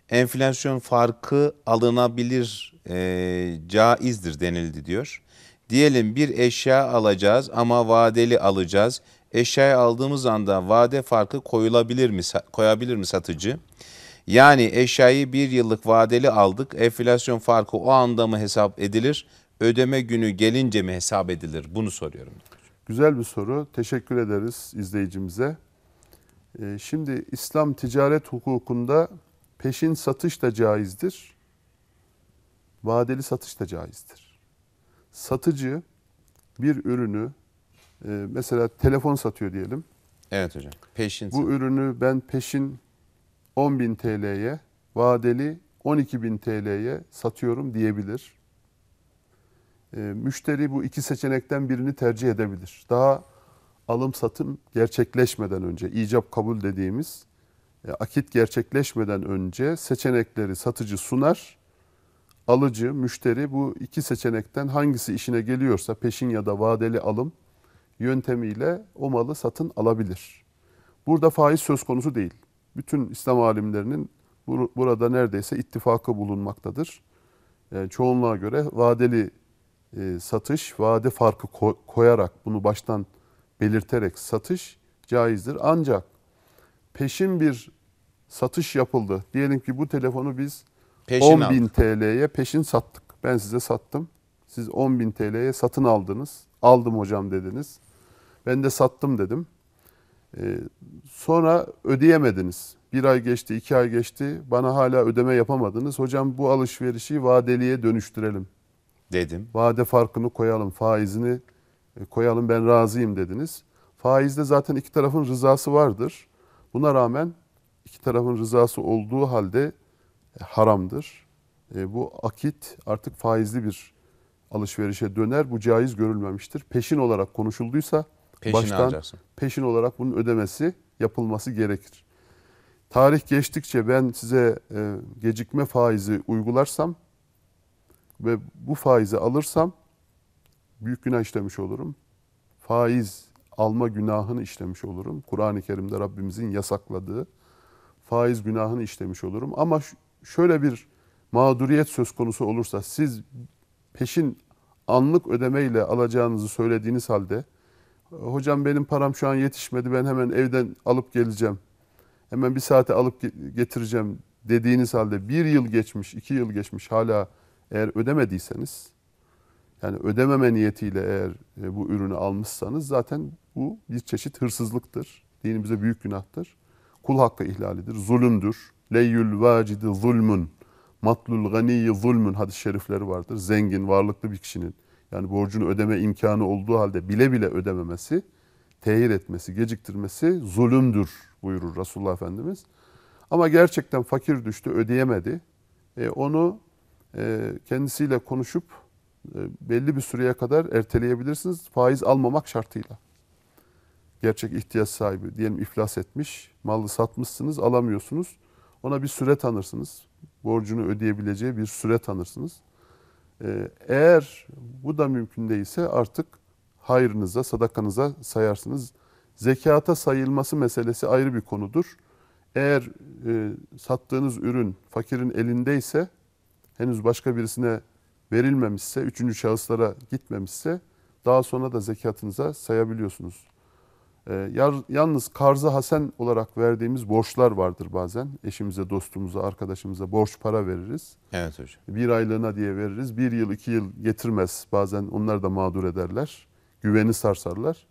Enflasyon farkı alınabilir, e, caizdir denildi diyor. Diyelim bir eşya alacağız ama vadeli alacağız. Eşyayı aldığımız anda vade farkı koyulabilir mi, koyabilir mi satıcı? Yani eşyayı bir yıllık vadeli aldık. Enflasyon farkı o anda mı hesap edilir? Ödeme günü gelince mi hesap edilir? Bunu soruyorum. Güzel bir soru. Teşekkür ederiz izleyicimize. Ee, şimdi İslam ticaret hukukunda peşin satış da caizdir. Vadeli satış da caizdir. Satıcı bir ürünü e, mesela telefon satıyor diyelim. Evet hocam. Peşin. Bu ürünü ben peşin 10.000 TL'ye, vadeli 12.000 TL'ye satıyorum diyebilir. E, müşteri bu iki seçenekten birini tercih edebilir. Daha alım satım gerçekleşmeden önce, icap kabul dediğimiz e, akit gerçekleşmeden önce seçenekleri satıcı sunar. Alıcı, müşteri bu iki seçenekten hangisi işine geliyorsa peşin ya da vadeli alım yöntemiyle o malı satın alabilir. Burada faiz söz konusu değil bütün İslam alimlerinin burada neredeyse ittifakı bulunmaktadır. Yani ee, çoğunluğa göre vadeli e, satış, vade farkı koyarak bunu baştan belirterek satış caizdir. Ancak peşin bir satış yapıldı. Diyelim ki bu telefonu biz 10.000 TL'ye peşin sattık. Ben size sattım. Siz 10.000 TL'ye satın aldınız. Aldım hocam dediniz. Ben de sattım dedim. Ee, sonra ödeyemediniz. Bir ay geçti, iki ay geçti. Bana hala ödeme yapamadınız. Hocam bu alışverişi vadeliye dönüştürelim. Dedim. Vade farkını koyalım, faizini e, koyalım ben razıyım dediniz. Faizde zaten iki tarafın rızası vardır. Buna rağmen iki tarafın rızası olduğu halde e, haramdır. E, bu akit artık faizli bir alışverişe döner. Bu caiz görülmemiştir. Peşin olarak konuşulduysa Peşini baştan alacaksın. peşin olarak bunun ödemesi yapılması gerekir. Tarih geçtikçe ben size e, gecikme faizi uygularsam ve bu faizi alırsam büyük günah işlemiş olurum. Faiz alma günahını işlemiş olurum. Kur'an-ı Kerim'de Rabbimizin yasakladığı faiz günahını işlemiş olurum. Ama şöyle bir mağduriyet söz konusu olursa siz peşin anlık ödemeyle alacağınızı söylediğiniz halde hocam benim param şu an yetişmedi ben hemen evden alıp geleceğim. Hemen bir saate alıp getireceğim dediğiniz halde bir yıl geçmiş, iki yıl geçmiş hala eğer ödemediyseniz yani ödememe niyetiyle eğer e, bu ürünü almışsanız zaten bu bir çeşit hırsızlıktır. Dinimize büyük günahtır. Kul hakkı ihlalidir, zulümdür. Leyyül vacidi zulmün, matlul ganiyi zulmün hadis-i şerifleri vardır. Zengin, varlıklı bir kişinin yani borcunu ödeme imkanı olduğu halde bile bile ödememesi, tehir etmesi, geciktirmesi zulümdür buyurur Resulullah Efendimiz. Ama gerçekten fakir düştü, ödeyemedi. E, onu e, kendisiyle konuşup e, belli bir süreye kadar erteleyebilirsiniz faiz almamak şartıyla. Gerçek ihtiyaç sahibi diyelim iflas etmiş, malı satmışsınız alamıyorsunuz. Ona bir süre tanırsınız. Borcunu ödeyebileceği bir süre tanırsınız. Ee, eğer bu da mümkün değilse artık hayrınıza, sadakanıza sayarsınız. Zekata sayılması meselesi ayrı bir konudur. Eğer e, sattığınız ürün fakirin elindeyse, henüz başka birisine verilmemişse, üçüncü şahıslara gitmemişse daha sonra da zekatınıza sayabiliyorsunuz. Ee, yalnız karza hasen olarak verdiğimiz borçlar vardır bazen. Eşimize, dostumuza, arkadaşımıza borç para veririz. Evet hocam. Bir aylığına diye veririz. Bir yıl, iki yıl getirmez. Bazen onlar da mağdur ederler. Güveni sarsarlar.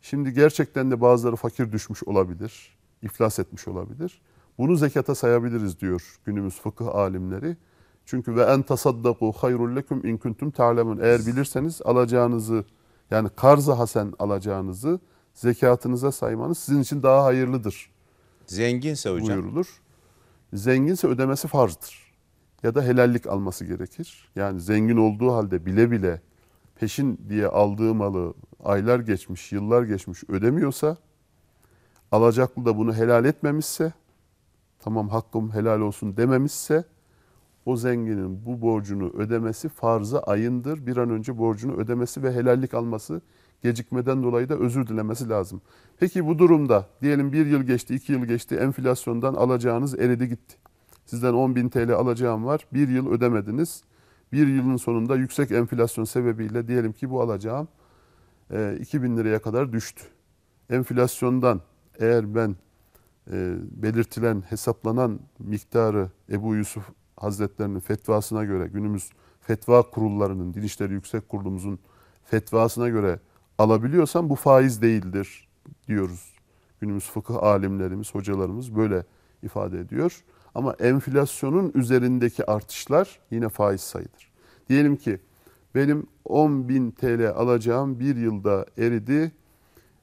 Şimdi gerçekten de bazıları fakir düşmüş olabilir. iflas etmiş olabilir. Bunu zekata sayabiliriz diyor günümüz fıkıh alimleri. Çünkü ve en tasaddaku hayrul lekum in kuntum ta'lemun. Eğer bilirseniz alacağınızı yani karza hasen alacağınızı zekatınıza saymanız sizin için daha hayırlıdır. Zenginse hocam. Buyurulur. Zenginse ödemesi farzdır. Ya da helallik alması gerekir. Yani zengin olduğu halde bile bile peşin diye aldığı malı aylar geçmiş, yıllar geçmiş ödemiyorsa, alacaklı da bunu helal etmemişse, tamam hakkım helal olsun dememişse, o zenginin bu borcunu ödemesi farzı ayındır. Bir an önce borcunu ödemesi ve helallik alması gecikmeden dolayı da özür dilemesi lazım. Peki bu durumda diyelim bir yıl geçti, iki yıl geçti enflasyondan alacağınız eridi gitti. Sizden 10 bin TL alacağım var, bir yıl ödemediniz. Bir yılın sonunda yüksek enflasyon sebebiyle diyelim ki bu alacağım 2 e, bin liraya kadar düştü. Enflasyondan eğer ben e, belirtilen, hesaplanan miktarı Ebu Yusuf Hazretlerinin fetvasına göre günümüz fetva kurullarının, Din Yüksek Kurulumuzun fetvasına göre alabiliyorsan bu faiz değildir diyoruz. Günümüz fıkıh alimlerimiz, hocalarımız böyle ifade ediyor. Ama enflasyonun üzerindeki artışlar yine faiz sayıdır. Diyelim ki benim 10 bin TL alacağım bir yılda eridi.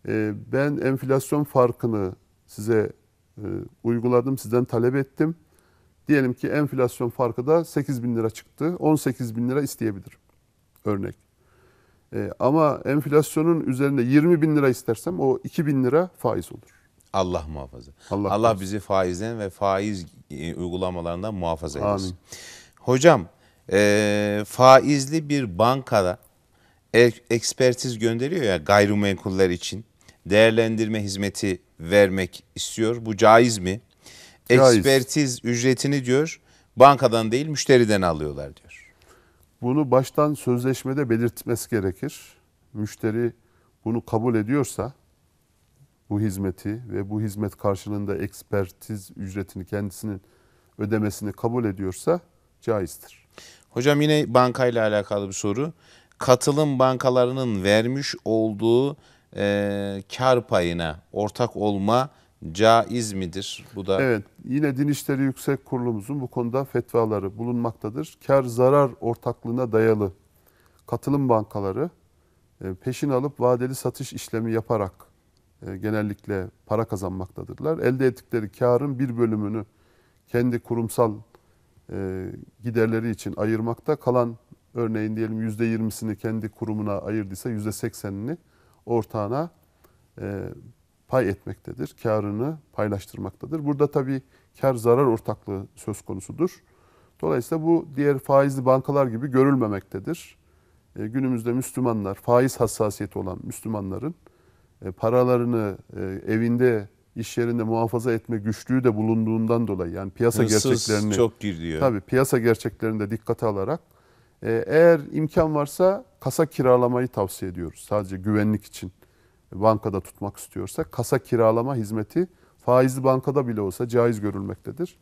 Ee, ben enflasyon farkını size e, uyguladım, sizden talep ettim. Diyelim ki enflasyon farkı da 8 bin lira çıktı. 18 bin lira isteyebilirim. Örnek. Ee, ama enflasyonun üzerinde 20 bin lira istersem o 2 bin lira faiz olur. Allah muhafaza. Allah, Allah bizi faizden ve faiz e, uygulamalarından muhafaza eylesin. Amin. Hocam e, faizli bir bankada ekspertiz gönderiyor ya gayrimenkuller için değerlendirme hizmeti vermek istiyor. Bu caiz mi? Caiz. Ekspertiz ücretini diyor bankadan değil müşteriden alıyorlar diyor. Bunu baştan sözleşmede belirtmesi gerekir. Müşteri bunu kabul ediyorsa bu hizmeti ve bu hizmet karşılığında ekspertiz ücretini kendisinin ödemesini kabul ediyorsa caizdir. Hocam yine bankayla alakalı bir soru. Katılım bankalarının vermiş olduğu e, kar payına ortak olma caiz midir? Bu da Evet, yine Din İşleri Yüksek Kurulumuzun bu konuda fetvaları bulunmaktadır. Kar zarar ortaklığına dayalı katılım bankaları e, peşin alıp vadeli satış işlemi yaparak e, genellikle para kazanmaktadırlar. Elde ettikleri karın bir bölümünü kendi kurumsal e, giderleri için ayırmakta kalan örneğin diyelim yüzde yirmisini kendi kurumuna ayırdıysa yüzde seksenini ortağına pay etmektedir. Karını paylaştırmaktadır. Burada tabii kar zarar ortaklığı söz konusudur. Dolayısıyla bu diğer faizli bankalar gibi görülmemektedir. E, günümüzde Müslümanlar, faiz hassasiyeti olan Müslümanların e, paralarını e, evinde, iş yerinde muhafaza etme güçlüğü de bulunduğundan dolayı yani piyasa Hırsız gerçeklerini çok giriyor. Tabii piyasa gerçeklerini de dikkate alarak e, eğer imkan varsa kasa kiralamayı tavsiye ediyoruz sadece güvenlik için bankada tutmak istiyorsa kasa kiralama hizmeti faizli bankada bile olsa caiz görülmektedir.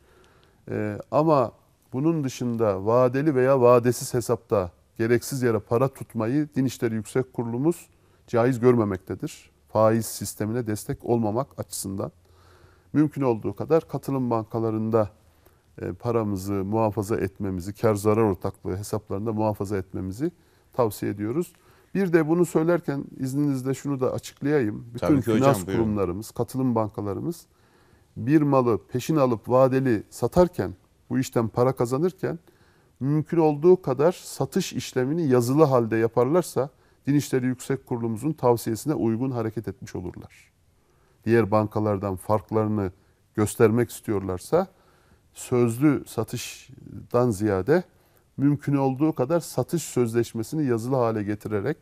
E, ama bunun dışında vadeli veya vadesiz hesapta gereksiz yere para tutmayı Din İşleri Yüksek Kurulumuz caiz görmemektedir. Faiz sistemine destek olmamak açısından. Mümkün olduğu kadar katılım bankalarında e, paramızı muhafaza etmemizi, kar zarar ortaklığı hesaplarında muhafaza etmemizi tavsiye ediyoruz. Bir de bunu söylerken izninizle şunu da açıklayayım. Bütün finans hocam, kurumlarımız, buyurun. katılım bankalarımız bir malı peşin alıp vadeli satarken, bu işten para kazanırken mümkün olduğu kadar satış işlemini yazılı halde yaparlarsa Din İşleri Yüksek Kurulumuzun tavsiyesine uygun hareket etmiş olurlar. Diğer bankalardan farklarını göstermek istiyorlarsa sözlü satıştan ziyade mümkün olduğu kadar satış sözleşmesini yazılı hale getirerek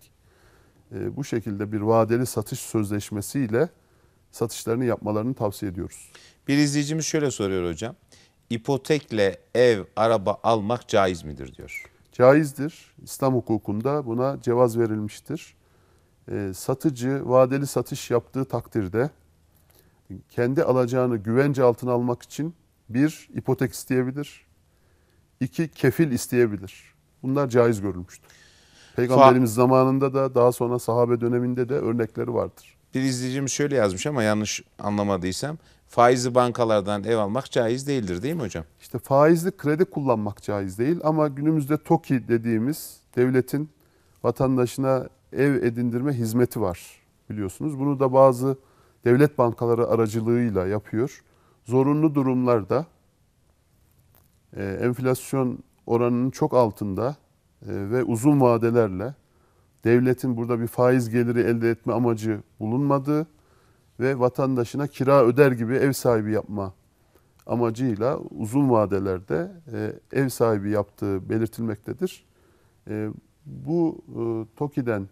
e, bu şekilde bir vadeli satış sözleşmesiyle satışlarını yapmalarını tavsiye ediyoruz. Bir izleyicimiz şöyle soruyor hocam. İpotekle ev, araba almak caiz midir diyor. Caizdir. İslam hukukunda buna cevaz verilmiştir. E, satıcı vadeli satış yaptığı takdirde kendi alacağını güvence altına almak için bir ipotek isteyebilir iki kefil isteyebilir. Bunlar caiz görülmüştür. Peygamberimiz Fa zamanında da daha sonra sahabe döneminde de örnekleri vardır. Bir izleyicimiz şöyle yazmış ama yanlış anlamadıysam faizli bankalardan ev almak caiz değildir değil mi hocam? İşte faizli kredi kullanmak caiz değil ama günümüzde TOKİ dediğimiz devletin vatandaşına ev edindirme hizmeti var biliyorsunuz. Bunu da bazı devlet bankaları aracılığıyla yapıyor. Zorunlu durumlarda e, enflasyon oranının çok altında e, ve uzun vadelerle devletin burada bir faiz geliri elde etme amacı bulunmadığı ve vatandaşına kira öder gibi ev sahibi yapma amacıyla uzun vadelerde e, ev sahibi yaptığı belirtilmektedir. E, bu e, TOKİ'den,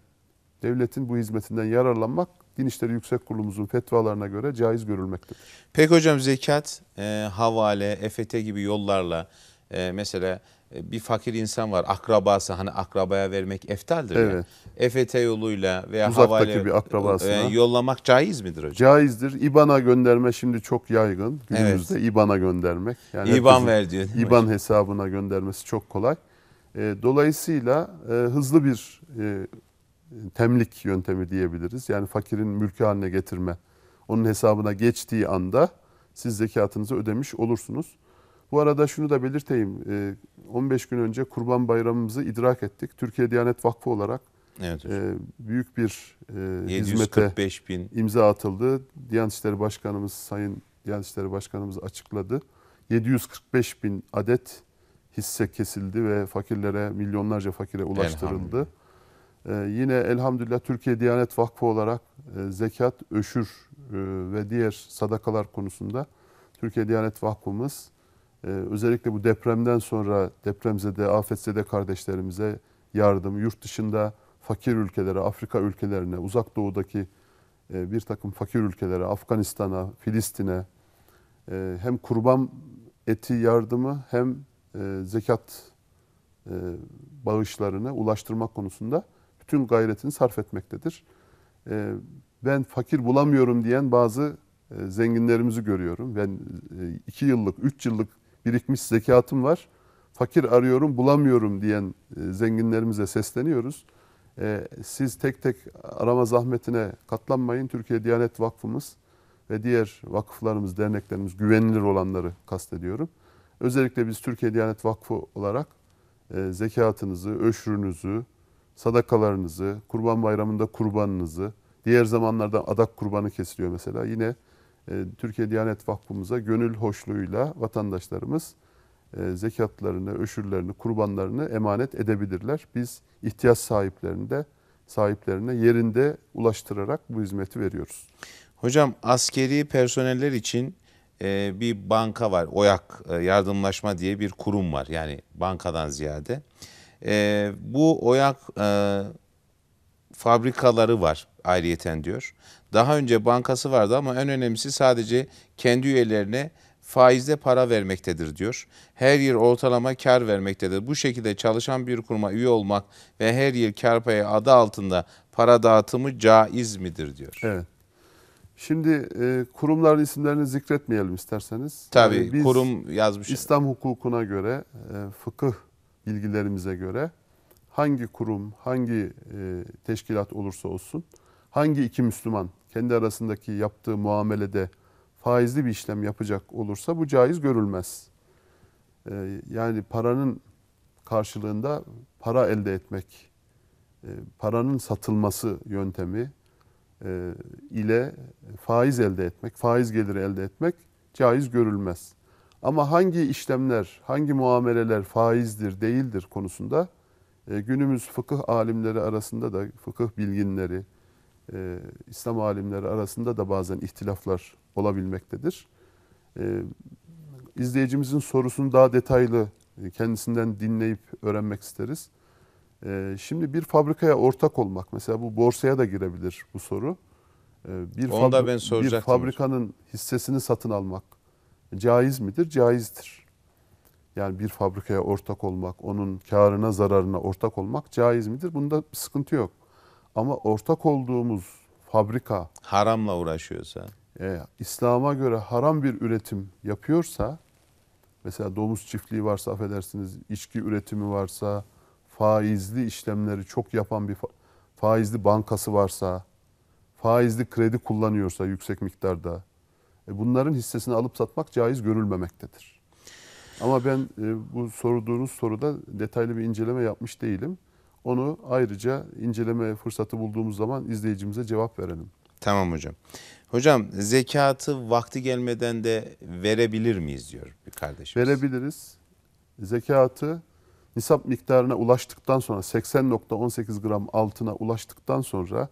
devletin bu hizmetinden yararlanmak Din İşleri Yüksek Kurulumuzun fetvalarına göre caiz görülmektedir. Peki hocam zekat, e, havale, EFT gibi yollarla e, mesela e, bir fakir insan var akrabası hani akrabaya vermek eftaldir evet. ya. EFT yoluyla veya Uzaktaki havale bir akrabasına e, yollamak caiz midir hocam? Caizdir. İBAN'a gönderme şimdi çok yaygın. Günümüzde evet. İBAN'a göndermek. Yani İBAN ver diyor. İBAN hesabına göndermesi çok kolay. E, dolayısıyla e, hızlı bir e, temlik yöntemi diyebiliriz. Yani fakirin mülkü haline getirme. Onun hesabına geçtiği anda siz zekatınızı ödemiş olursunuz. Bu arada şunu da belirteyim. 15 e, gün önce Kurban Bayramımızı idrak ettik. Türkiye Diyanet Vakfı olarak evet e, büyük bir e, hizmete bin. imza atıldı. Diyanet İşleri Başkanımız Sayın Diyanet İşleri Başkanımız açıkladı. 745 bin adet hisse kesildi ve fakirlere, milyonlarca fakire ulaştırıldı. Ee, yine elhamdülillah Türkiye Diyanet Vakfı olarak e, zekat, öşür e, ve diğer sadakalar konusunda Türkiye Diyanet Vakfımız e, özellikle bu depremden sonra depremzede, afetzede kardeşlerimize yardım, yurt dışında fakir ülkelere, Afrika ülkelerine, uzak doğudaki bir takım fakir ülkelere, Afganistan'a, Filistin'e hem kurban eti yardımı hem zekat bağışlarını ulaştırmak konusunda tüm gayretini sarf etmektedir. Ee, ben fakir bulamıyorum diyen bazı e, zenginlerimizi görüyorum. Ben e, iki yıllık, üç yıllık birikmiş zekatım var. Fakir arıyorum, bulamıyorum diyen e, zenginlerimize sesleniyoruz. siz tek tek arama zahmetine katlanmayın. Türkiye Diyanet Vakfımız ve diğer vakıflarımız, derneklerimiz güvenilir olanları kastediyorum. Özellikle biz Türkiye Diyanet Vakfı olarak zekatınızı, öşrünüzü, sadakalarınızı, kurban bayramında kurbanınızı, diğer zamanlarda adak kurbanı kesiliyor mesela. Yine e, Türkiye Diyanet Vakfımıza gönül hoşluğuyla vatandaşlarımız e, zekatlarını, öşürlerini, kurbanlarını emanet edebilirler. Biz ihtiyaç sahiplerinde sahiplerine yerinde ulaştırarak bu hizmeti veriyoruz. Hocam askeri personeller için e, bir banka var. OYAK e, yardımlaşma diye bir kurum var. Yani bankadan ziyade. E, bu oyak e, fabrikaları var ayrıyeten diyor. Daha önce bankası vardı ama en önemlisi sadece kendi üyelerine faizde para vermektedir diyor. Her yıl ortalama kar vermektedir. Bu şekilde çalışan bir kuruma üye olmak ve her yıl kar payı adı altında para dağıtımı caiz midir diyor. Evet. Şimdi e, kurumların isimlerini zikretmeyelim isterseniz. Tabii yani biz kurum yazmış. İslam hukukuna göre e, fıkıh bilgilerimize göre hangi kurum, hangi e, teşkilat olursa olsun, hangi iki Müslüman kendi arasındaki yaptığı muamelede faizli bir işlem yapacak olursa bu caiz görülmez. E, yani paranın karşılığında para elde etmek, e, paranın satılması yöntemi ile faiz elde etmek, faiz geliri elde etmek caiz görülmez. Ama hangi işlemler, hangi muameleler faizdir, değildir konusunda e, günümüz fıkıh alimleri arasında da fıkıh bilginleri, e, İslam alimleri arasında da bazen ihtilaflar olabilmektedir. E, izleyicimizin sorusunu daha detaylı kendisinden dinleyip öğrenmek isteriz. Şimdi bir fabrikaya ortak olmak, mesela bu borsaya da girebilir bu soru. Bir, Onu da ben bir fabrikanın hissesini satın almak, caiz midir? Caizdir. Yani bir fabrikaya ortak olmak, onun karına zararına ortak olmak caiz midir? Bunda sıkıntı yok. Ama ortak olduğumuz fabrika haramla uğraşıyorsa, e, İslam'a göre haram bir üretim yapıyorsa, mesela domuz çiftliği varsa affedersiniz, içki üretimi varsa, faizli işlemleri çok yapan bir faizli bankası varsa, faizli kredi kullanıyorsa yüksek miktarda, e, bunların hissesini alıp satmak caiz görülmemektedir. Ama ben e, bu sorduğunuz soruda detaylı bir inceleme yapmış değilim. Onu ayrıca inceleme fırsatı bulduğumuz zaman izleyicimize cevap verelim. Tamam hocam. Hocam zekatı vakti gelmeden de verebilir miyiz diyor bir kardeşimiz. Verebiliriz. Zekatı nisap miktarına ulaştıktan sonra 80.18 gram altına ulaştıktan sonra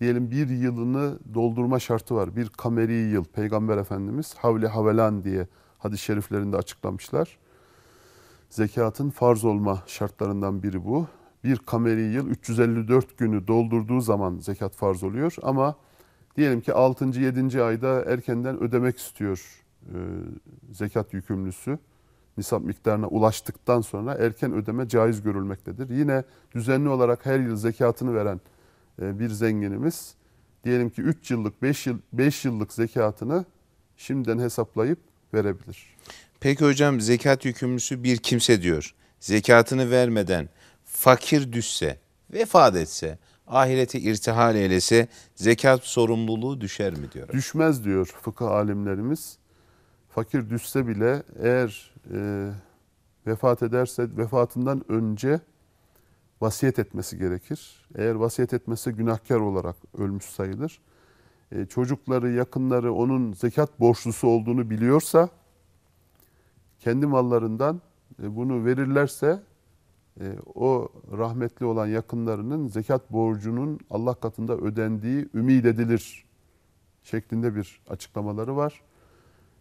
diyelim bir yılını doldurma şartı var. Bir kameri yıl Peygamber Efendimiz havle havelan diye hadis-i şeriflerinde açıklamışlar. Zekatın farz olma şartlarından biri bu. Bir kameri yıl 354 günü doldurduğu zaman zekat farz oluyor ama diyelim ki 6. 7. ayda erkenden ödemek istiyor e, zekat yükümlüsü. Nisap miktarına ulaştıktan sonra erken ödeme caiz görülmektedir. Yine düzenli olarak her yıl zekatını veren e, bir zenginimiz diyelim ki 3 yıllık 5 yıl 5 yıllık zekatını şimdiden hesaplayıp verebilir. Peki hocam zekat yükümlüsü bir kimse diyor. Zekatını vermeden fakir düşse, vefat etse, ahirete irtihal eylese zekat sorumluluğu düşer mi diyor? Düşmez diyor fıkıh alimlerimiz. Fakir düşse bile eğer e, vefat ederse vefatından önce vasiyet etmesi gerekir. Eğer vasiyet etmese günahkar olarak ölmüş sayılır. E, çocukları, yakınları onun zekat borçlusu olduğunu biliyorsa kendi mallarından e, bunu verirlerse e, o rahmetli olan yakınlarının zekat borcunun Allah katında ödendiği ümid edilir şeklinde bir açıklamaları var.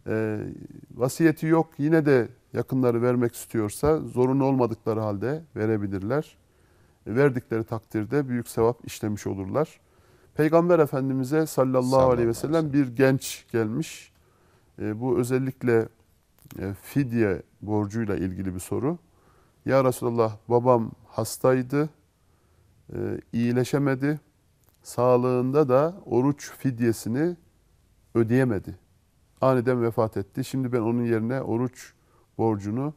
E, vasiyeti yok yine de yakınları vermek istiyorsa zorun olmadıkları halde verebilirler verdikleri takdirde büyük sevap işlemiş olurlar. Peygamber Efendimiz'e sallallahu aleyhi ve sellem bir genç gelmiş. E, bu özellikle e, fidye borcuyla ilgili bir soru. Ya Resulallah babam hastaydı, e, iyileşemedi. Sağlığında da oruç fidyesini ödeyemedi. Aniden vefat etti. Şimdi ben onun yerine oruç borcunu,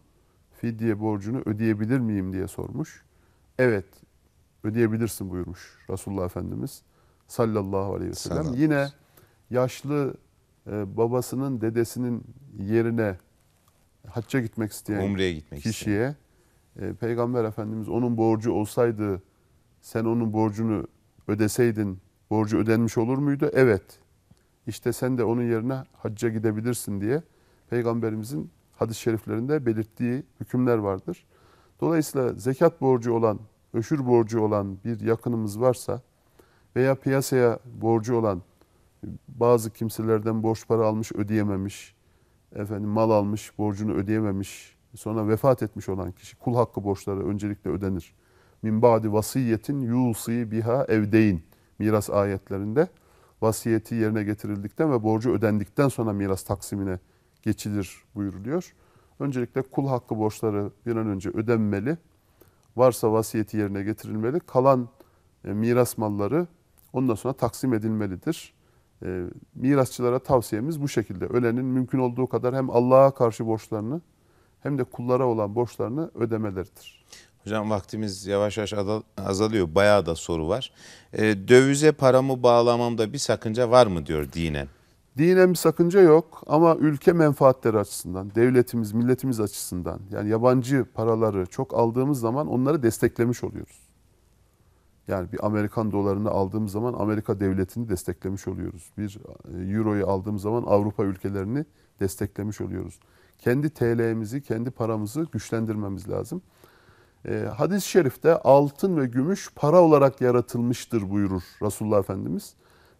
fidye borcunu ödeyebilir miyim diye sormuş evet ödeyebilirsin buyurmuş Resulullah Efendimiz sallallahu aleyhi ve sellem. Yine yaşlı e, babasının dedesinin yerine hacca gitmek isteyen Umre'ye gitmek kişiye isteyen. Peygamber Efendimiz onun borcu olsaydı sen onun borcunu ödeseydin borcu ödenmiş olur muydu? Evet. İşte sen de onun yerine hacca gidebilirsin diye Peygamberimizin hadis-i şeriflerinde belirttiği hükümler vardır. Dolayısıyla zekat borcu olan, öşür borcu olan bir yakınımız varsa veya piyasaya borcu olan bazı kimselerden borç para almış ödeyememiş, efendim mal almış borcunu ödeyememiş, sonra vefat etmiş olan kişi kul hakkı borçları öncelikle ödenir. Min ba'di vasiyetin yusi biha evdeyin miras ayetlerinde vasiyeti yerine getirildikten ve borcu ödendikten sonra miras taksimine geçilir buyuruluyor. Öncelikle kul hakkı borçları bir an önce ödenmeli. Varsa vasiyeti yerine getirilmeli. Kalan e, miras malları ondan sonra taksim edilmelidir. E, mirasçılara tavsiyemiz bu şekilde. Ölenin mümkün olduğu kadar hem Allah'a karşı borçlarını hem de kullara olan borçlarını ödemeleridir. Hocam vaktimiz yavaş yavaş azalıyor. Bayağı da soru var. E, dövize paramı bağlamamda bir sakınca var mı diyor dinen. Dine bir sakınca yok ama ülke menfaatleri açısından, devletimiz, milletimiz açısından yani yabancı paraları çok aldığımız zaman onları desteklemiş oluyoruz. Yani bir Amerikan dolarını aldığımız zaman Amerika devletini desteklemiş oluyoruz. Bir e, euroyu aldığımız zaman Avrupa ülkelerini desteklemiş oluyoruz. Kendi TL'mizi, kendi paramızı güçlendirmemiz lazım. E, hadis-i şerifte altın ve gümüş para olarak yaratılmıştır buyurur Resulullah Efendimiz.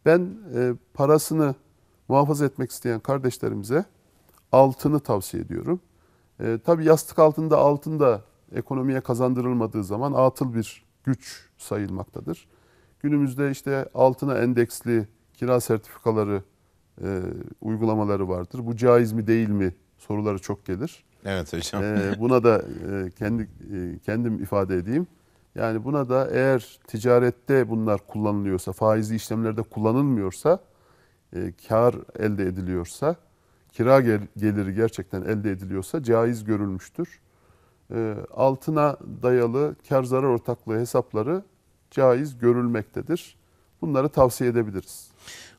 Ben e, parasını muhafaza etmek isteyen kardeşlerimize altını tavsiye ediyorum. E, tabii yastık altında altın da ekonomiye kazandırılmadığı zaman atıl bir güç sayılmaktadır. Günümüzde işte altına endeksli kira sertifikaları e, uygulamaları vardır. Bu caiz mi değil mi soruları çok gelir. Evet hocam. E, buna da e, kendi e, kendim ifade edeyim. Yani buna da eğer ticarette bunlar kullanılıyorsa, faizli işlemlerde kullanılmıyorsa e, kar elde ediliyorsa, kira gel geliri gerçekten elde ediliyorsa caiz görülmüştür. E, altına dayalı kar zarar ortaklığı hesapları caiz görülmektedir. Bunları tavsiye edebiliriz.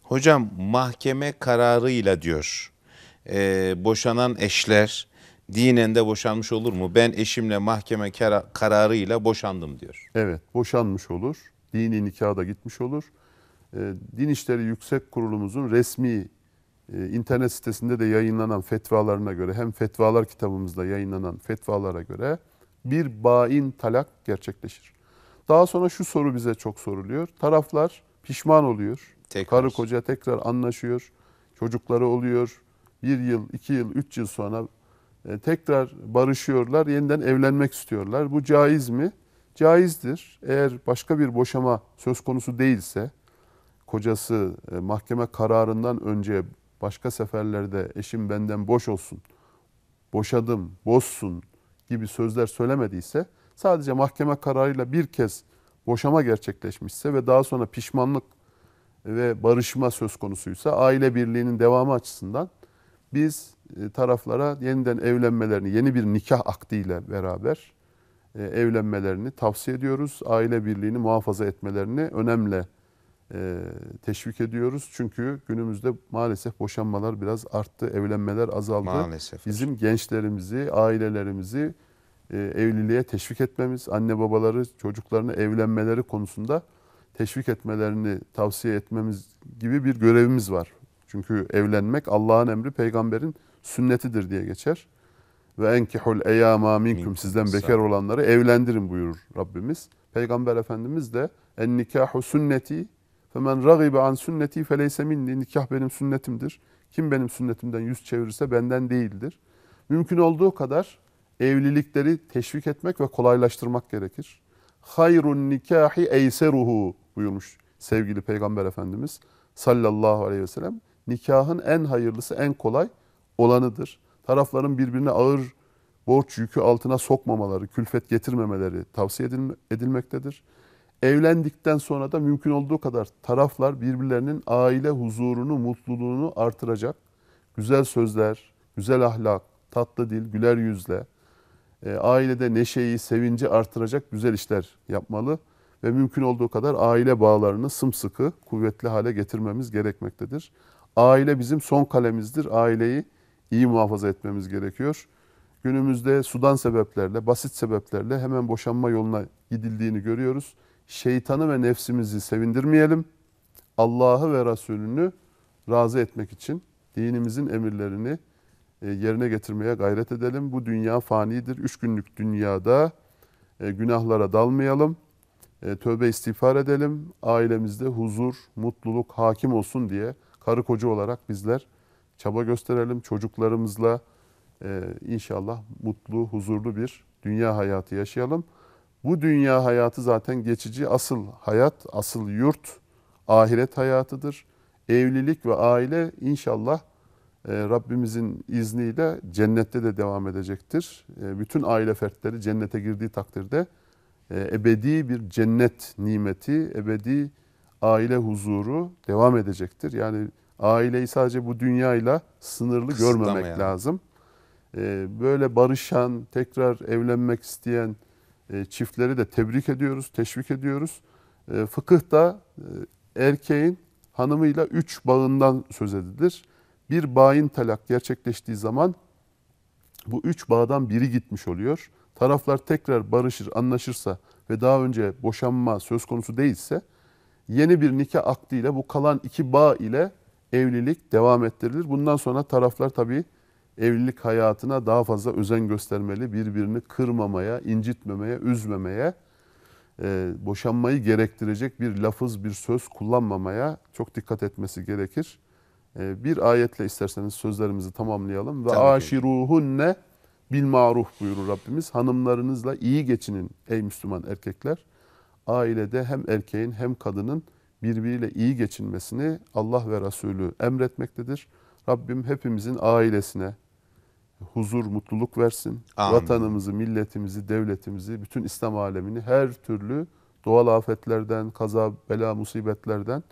Hocam mahkeme kararıyla diyor e, boşanan eşler dinen de boşanmış olur mu? Ben eşimle mahkeme kararıyla boşandım diyor. Evet boşanmış olur. Dini nikaha da gitmiş olur e, Din İşleri Yüksek Kurulumuzun resmi e, internet sitesinde de yayınlanan fetvalarına göre hem fetvalar kitabımızda yayınlanan fetvalara göre bir bain talak gerçekleşir. Daha sonra şu soru bize çok soruluyor. Taraflar pişman oluyor. Tekrar. Karı koca tekrar anlaşıyor. Çocukları oluyor. Bir yıl, iki yıl, üç yıl sonra e, tekrar barışıyorlar. Yeniden evlenmek istiyorlar. Bu caiz mi? Caizdir. Eğer başka bir boşama söz konusu değilse, kocası e, mahkeme kararından önce başka seferlerde eşim benden boş olsun, boşadım, bozsun gibi sözler söylemediyse sadece mahkeme kararıyla bir kez boşama gerçekleşmişse ve daha sonra pişmanlık ve barışma söz konusuysa aile birliğinin devamı açısından biz e, taraflara yeniden evlenmelerini yeni bir nikah akdiyle beraber e, evlenmelerini tavsiye ediyoruz. Aile birliğini muhafaza etmelerini önemli e, teşvik ediyoruz. Çünkü günümüzde maalesef boşanmalar biraz arttı, evlenmeler azaldı. Maalesef. Bizim gençlerimizi, ailelerimizi e, evliliğe teşvik etmemiz, anne babaları çocuklarını evlenmeleri konusunda teşvik etmelerini tavsiye etmemiz gibi bir görevimiz var. Çünkü evlenmek Allah'ın emri, peygamberin sünnetidir diye geçer. Ve enkihul eyama minkum sizden bekar olanları evlendirin buyurur Rabbimiz. Peygamber Efendimiz de en nikahu sünneti Femen ragibe an sünneti feleyse minni. Nikah benim sünnetimdir. Kim benim sünnetimden yüz çevirirse benden değildir. Mümkün olduğu kadar evlilikleri teşvik etmek ve kolaylaştırmak gerekir. Hayrun nikahi eyseruhu buyurmuş sevgili Peygamber Efendimiz sallallahu aleyhi ve sellem. Nikahın en hayırlısı, en kolay olanıdır. Tarafların birbirine ağır borç yükü altına sokmamaları, külfet getirmemeleri tavsiye edilmektedir. Evlendikten sonra da mümkün olduğu kadar taraflar birbirlerinin aile huzurunu, mutluluğunu artıracak güzel sözler, güzel ahlak, tatlı dil, güler yüzle e, ailede neşeyi, sevinci artıracak güzel işler yapmalı ve mümkün olduğu kadar aile bağlarını sımsıkı, kuvvetli hale getirmemiz gerekmektedir. Aile bizim son kalemizdir. Aileyi iyi muhafaza etmemiz gerekiyor. Günümüzde sudan sebeplerle, basit sebeplerle hemen boşanma yoluna gidildiğini görüyoruz şeytanı ve nefsimizi sevindirmeyelim. Allah'ı ve Resulünü razı etmek için dinimizin emirlerini e, yerine getirmeye gayret edelim. Bu dünya fanidir. Üç günlük dünyada e, günahlara dalmayalım. E, tövbe istiğfar edelim. Ailemizde huzur, mutluluk hakim olsun diye karı koca olarak bizler çaba gösterelim. Çocuklarımızla inşallah mutlu, huzurlu bir dünya hayatı yaşayalım. Bu dünya hayatı zaten geçici. Asıl hayat, asıl yurt ahiret hayatıdır. Evlilik ve aile inşallah e, Rabbimizin izniyle cennette de devam edecektir. E, bütün aile fertleri cennete girdiği takdirde e, ebedi bir cennet nimeti, ebedi aile huzuru devam edecektir. Yani aileyi sadece bu dünyayla sınırlı görmemek lazım. Böyle barışan, tekrar evlenmek isteyen, e, çiftleri de tebrik ediyoruz, teşvik ediyoruz. E, fıkıh da e, erkeğin hanımıyla üç bağından söz edilir. Bir bağın talak gerçekleştiği zaman bu üç bağdan biri gitmiş oluyor. Taraflar tekrar barışır, anlaşırsa ve daha önce boşanma söz konusu değilse yeni bir nikah akdiyle bu kalan iki bağ ile evlilik devam ettirilir. Bundan sonra taraflar tabii evlilik hayatına daha fazla özen göstermeli. Birbirini kırmamaya, incitmemeye, üzmemeye, e, boşanmayı gerektirecek bir lafız, bir söz kullanmamaya çok dikkat etmesi gerekir. E, bir ayetle isterseniz sözlerimizi tamamlayalım. Ve aşiruhunne bil ma'ruh buyurur Rabbimiz. Hanımlarınızla iyi geçinin ey Müslüman erkekler. Ailede hem erkeğin hem kadının birbiriyle iyi geçinmesini Allah ve Resulü emretmektedir. Rabbim hepimizin ailesine, huzur, mutluluk versin. Amin. Vatanımızı, milletimizi, devletimizi, bütün İslam alemini her türlü doğal afetlerden, kaza, bela, musibetlerden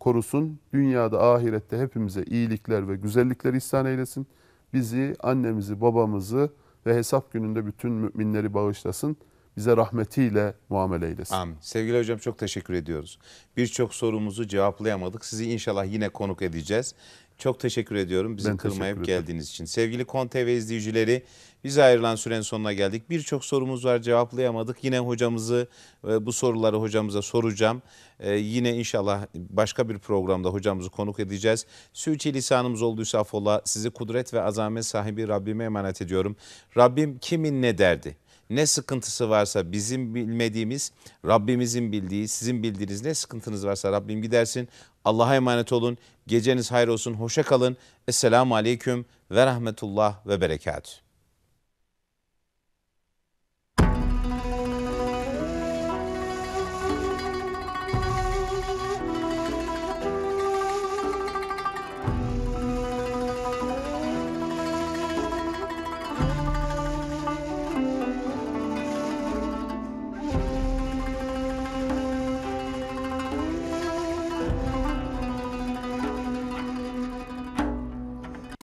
korusun. Dünyada, ahirette hepimize iyilikler ve güzellikler ihsan eylesin. Bizi, annemizi, babamızı ve hesap gününde bütün müminleri bağışlasın bize rahmetiyle muamele eylesin. Amin. Sevgili hocam çok teşekkür ediyoruz. Birçok sorumuzu cevaplayamadık. Sizi inşallah yine konuk edeceğiz. Çok teşekkür ediyorum bizi ben kırmayıp geldiğiniz için. Sevgili Konte TV izleyicileri biz ayrılan sürenin sonuna geldik. Birçok sorumuz var cevaplayamadık. Yine hocamızı e, bu soruları hocamıza soracağım. E, yine inşallah başka bir programda hocamızı konuk edeceğiz. Sürçi lisanımız olduysa affola sizi kudret ve azamet sahibi Rabbime emanet ediyorum. Rabbim kimin ne derdi? ne sıkıntısı varsa bizim bilmediğimiz, Rabbimizin bildiği, sizin bildiğiniz ne sıkıntınız varsa Rabbim gidersin. Allah'a emanet olun. Geceniz hayır olsun. Hoşça kalın. Esselamu aleyküm ve rahmetullah ve berekatuhu.